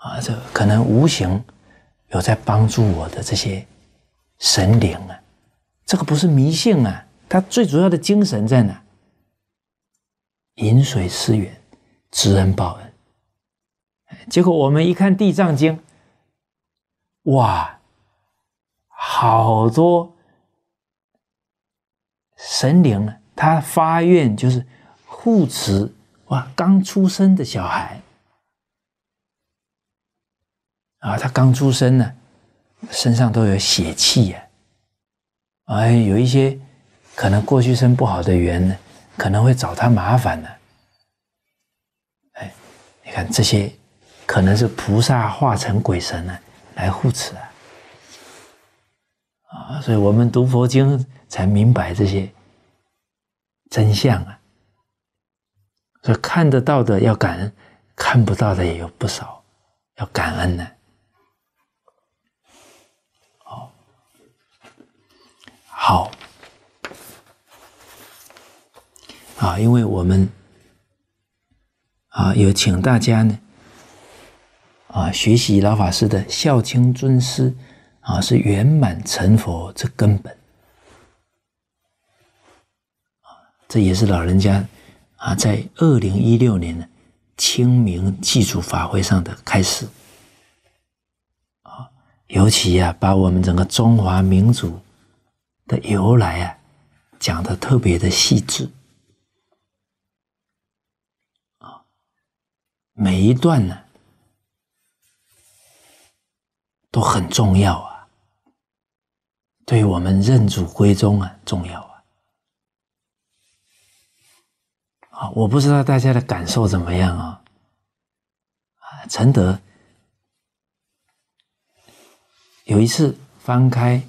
啊，这可能无形有在帮助我的这些神灵啊，这个不是迷信啊，它最主要的精神在哪？饮水思源，知恩报恩。结果我们一看《地藏经》，哇，好多神灵啊，他发愿就是护持哇刚出生的小孩。啊，他刚出生呢，身上都有血气呀，啊，有一些可能过去生不好的缘呢，可能会找他麻烦呢。哎，你看这些可能是菩萨化成鬼神呢来护持啊，啊，所以我们读佛经才明白这些真相啊，所以看得到的要感恩，看不到的也有不少要感恩呢。好，啊，因为我们啊，有请大家呢，啊，学习老法师的孝亲尊师，啊，是圆满成佛之根本，啊，这也是老人家啊，在二零一六年的清明祭祖法会上的开始。啊，尤其呀，把我们整个中华民族。的由来啊，讲的特别的细致，啊，每一段呢都很重要啊，对我们认祖归宗啊重要啊，啊，我不知道大家的感受怎么样啊，啊，承德有一次翻开。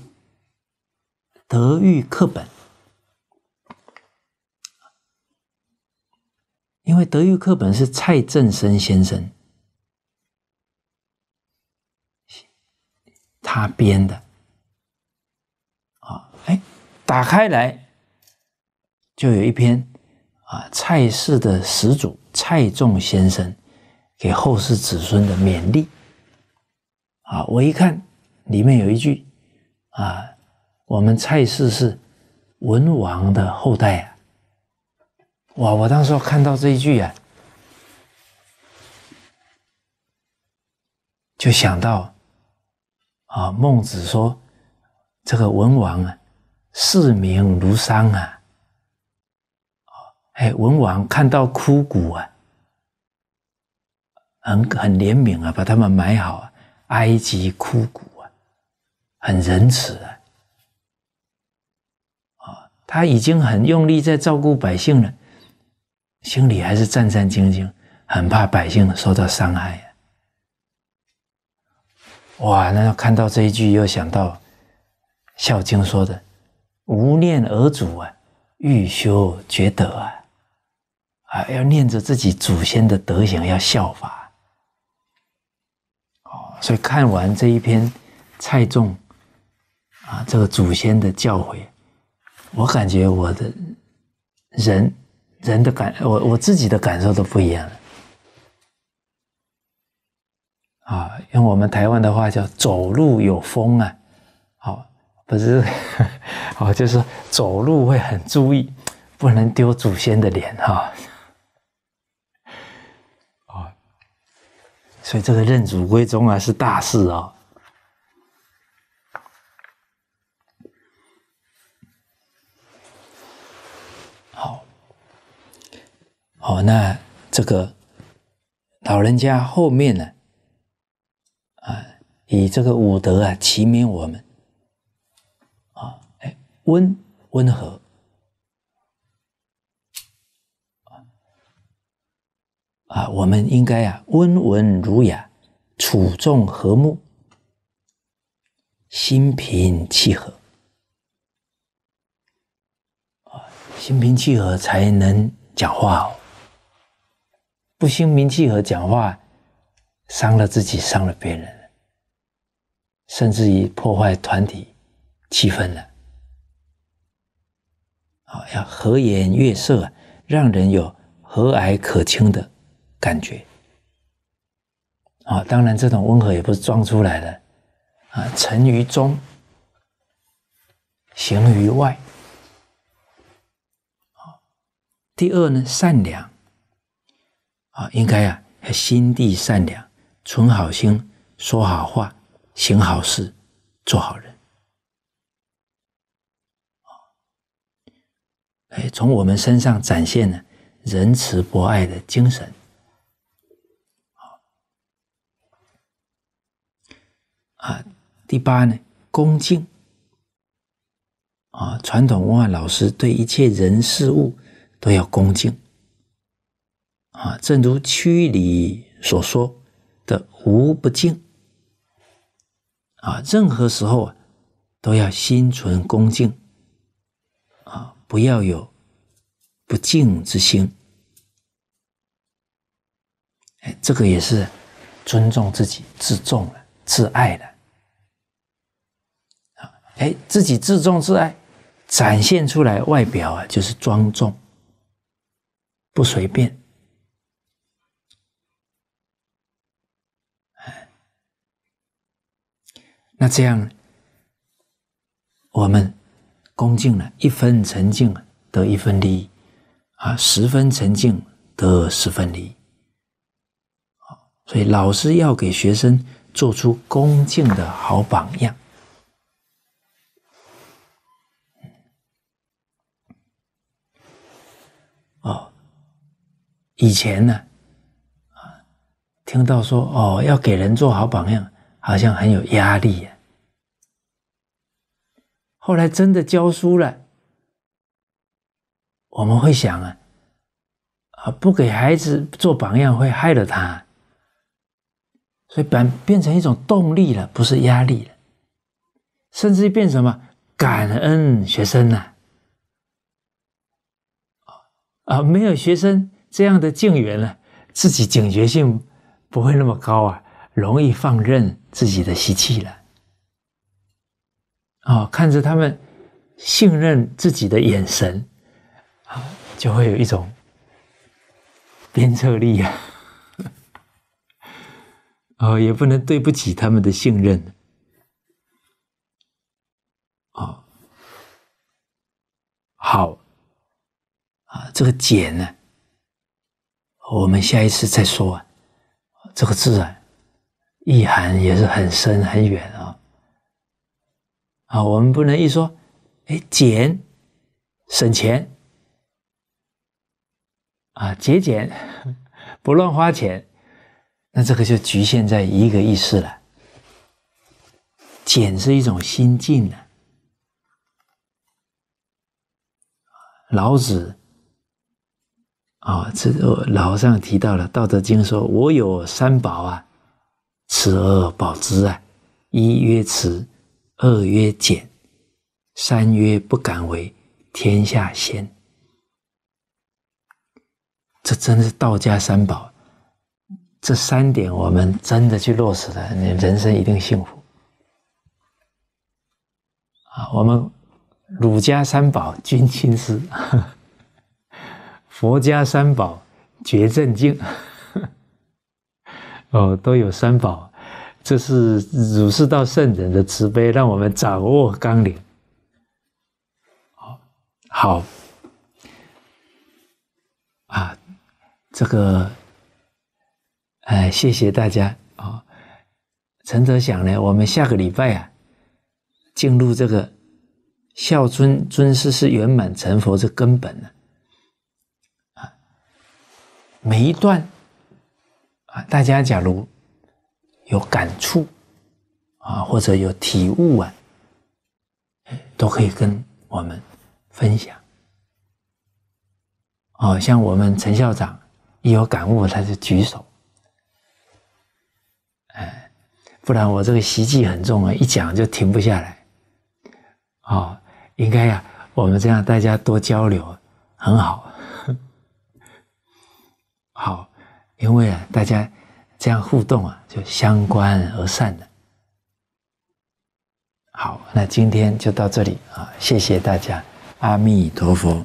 德育课本，因为德育课本是蔡振生先生他编的，啊，哎，打开来就有一篇啊，蔡氏的始祖蔡仲先生给后世子孙的勉励，啊，我一看里面有一句啊。我们蔡氏是文王的后代啊！哇，我当时看到这一句啊，就想到啊，孟子说这个文王啊，视民如伤啊，哦，哎，文王看到枯骨啊，很很怜悯啊，把他们埋好，啊，埃及枯骨啊，很仁慈啊。他已经很用力在照顾百姓了，心里还是战战兢兢，很怕百姓受到伤害哇！那看到这一句，又想到《孝经》说的“无念而祖啊，欲修觉德啊，啊要念着自己祖先的德行要效法”。哦，所以看完这一篇蔡仲啊，这个祖先的教诲。我感觉我的人人的感，我我自己的感受都不一样了。啊，用我们台湾的话叫“走路有风”啊，好不是，好就是走路会很注意，不能丢祖先的脸哈。啊，所以这个认祖归宗啊是大事哦。哦，那这个老人家后面呢？啊，以这个五德啊，齐勉我们啊，哎，温温和啊我们应该啊，温文儒雅，处众和睦，心平气和心平气和才能讲话哦。不心平气和讲话，伤了自己，伤了别人，甚至于破坏团体气氛了。啊，要和颜悦色，让人有和蔼可亲的感觉。啊，当然这种温和也不是装出来的啊，诚于中，行于外。啊，第二呢，善良。啊，应该啊，心地善良，存好心，说好话，行好事，做好人。哎，从我们身上展现了仁慈博爱的精神。啊，第八呢，恭敬。啊，传统文化老师对一切人事物都要恭敬。啊，正如区里所说的“无不敬”，啊，任何时候啊，都要心存恭敬，啊，不要有不敬之心。哎，这个也是尊重自己、自重了、自爱的。啊，哎，自己自重自爱，展现出来外表啊，就是庄重，不随便。那这样，我们恭敬呢，一分沉敬得一分礼，啊，十分沉敬得十分利好，所以老师要给学生做出恭敬的好榜样。哦，以前呢，啊，听到说哦，要给人做好榜样。好像很有压力呀。后来真的教书了，我们会想啊，啊，不给孩子做榜样会害了他，所以变变成一种动力了，不是压力了，甚至于变成什么感恩学生呢？啊啊，没有学生这样的境缘呢，自己警觉性不会那么高啊。容易放任自己的习气了，哦，看着他们信任自己的眼神，啊，就会有一种鞭策力啊，哦，也不能对不起他们的信任，啊，好，啊，这个“俭”呢，我们下一次再说啊。这个字啊。意涵也是很深很远啊，啊，我们不能一说，哎，俭，省钱，啊，节俭，不乱花钱，那这个就局限在一个意思了。俭是一种心境啊。老子，啊，这个老上提到了《道德经》，说：“我有三宝啊。”持而保之啊！一曰持，二曰俭，三曰不敢为天下先。这真是道家三宝，这三点我们真的去落实了，你人生一定幸福啊！我们儒家三宝：君亲师；佛家三宝：觉正净。哦，都有三宝，这是儒释道圣人的慈悲，让我们掌握纲领。好，好，啊，这个，哎，谢谢大家啊。陈泽想呢，我们下个礼拜啊，进入这个孝尊尊师是圆满成佛之根本呢。啊，每一段。啊，大家假如有感触啊，或者有体悟啊，都可以跟我们分享。哦，像我们陈校长一有感悟，他就举手。哎，不然我这个习气很重啊，一讲就停不下来。哦，应该呀，我们这样大家多交流，很好。好。因为啊，大家这样互动啊，就相关而散的。好，那今天就到这里啊，谢谢大家，阿弥陀佛。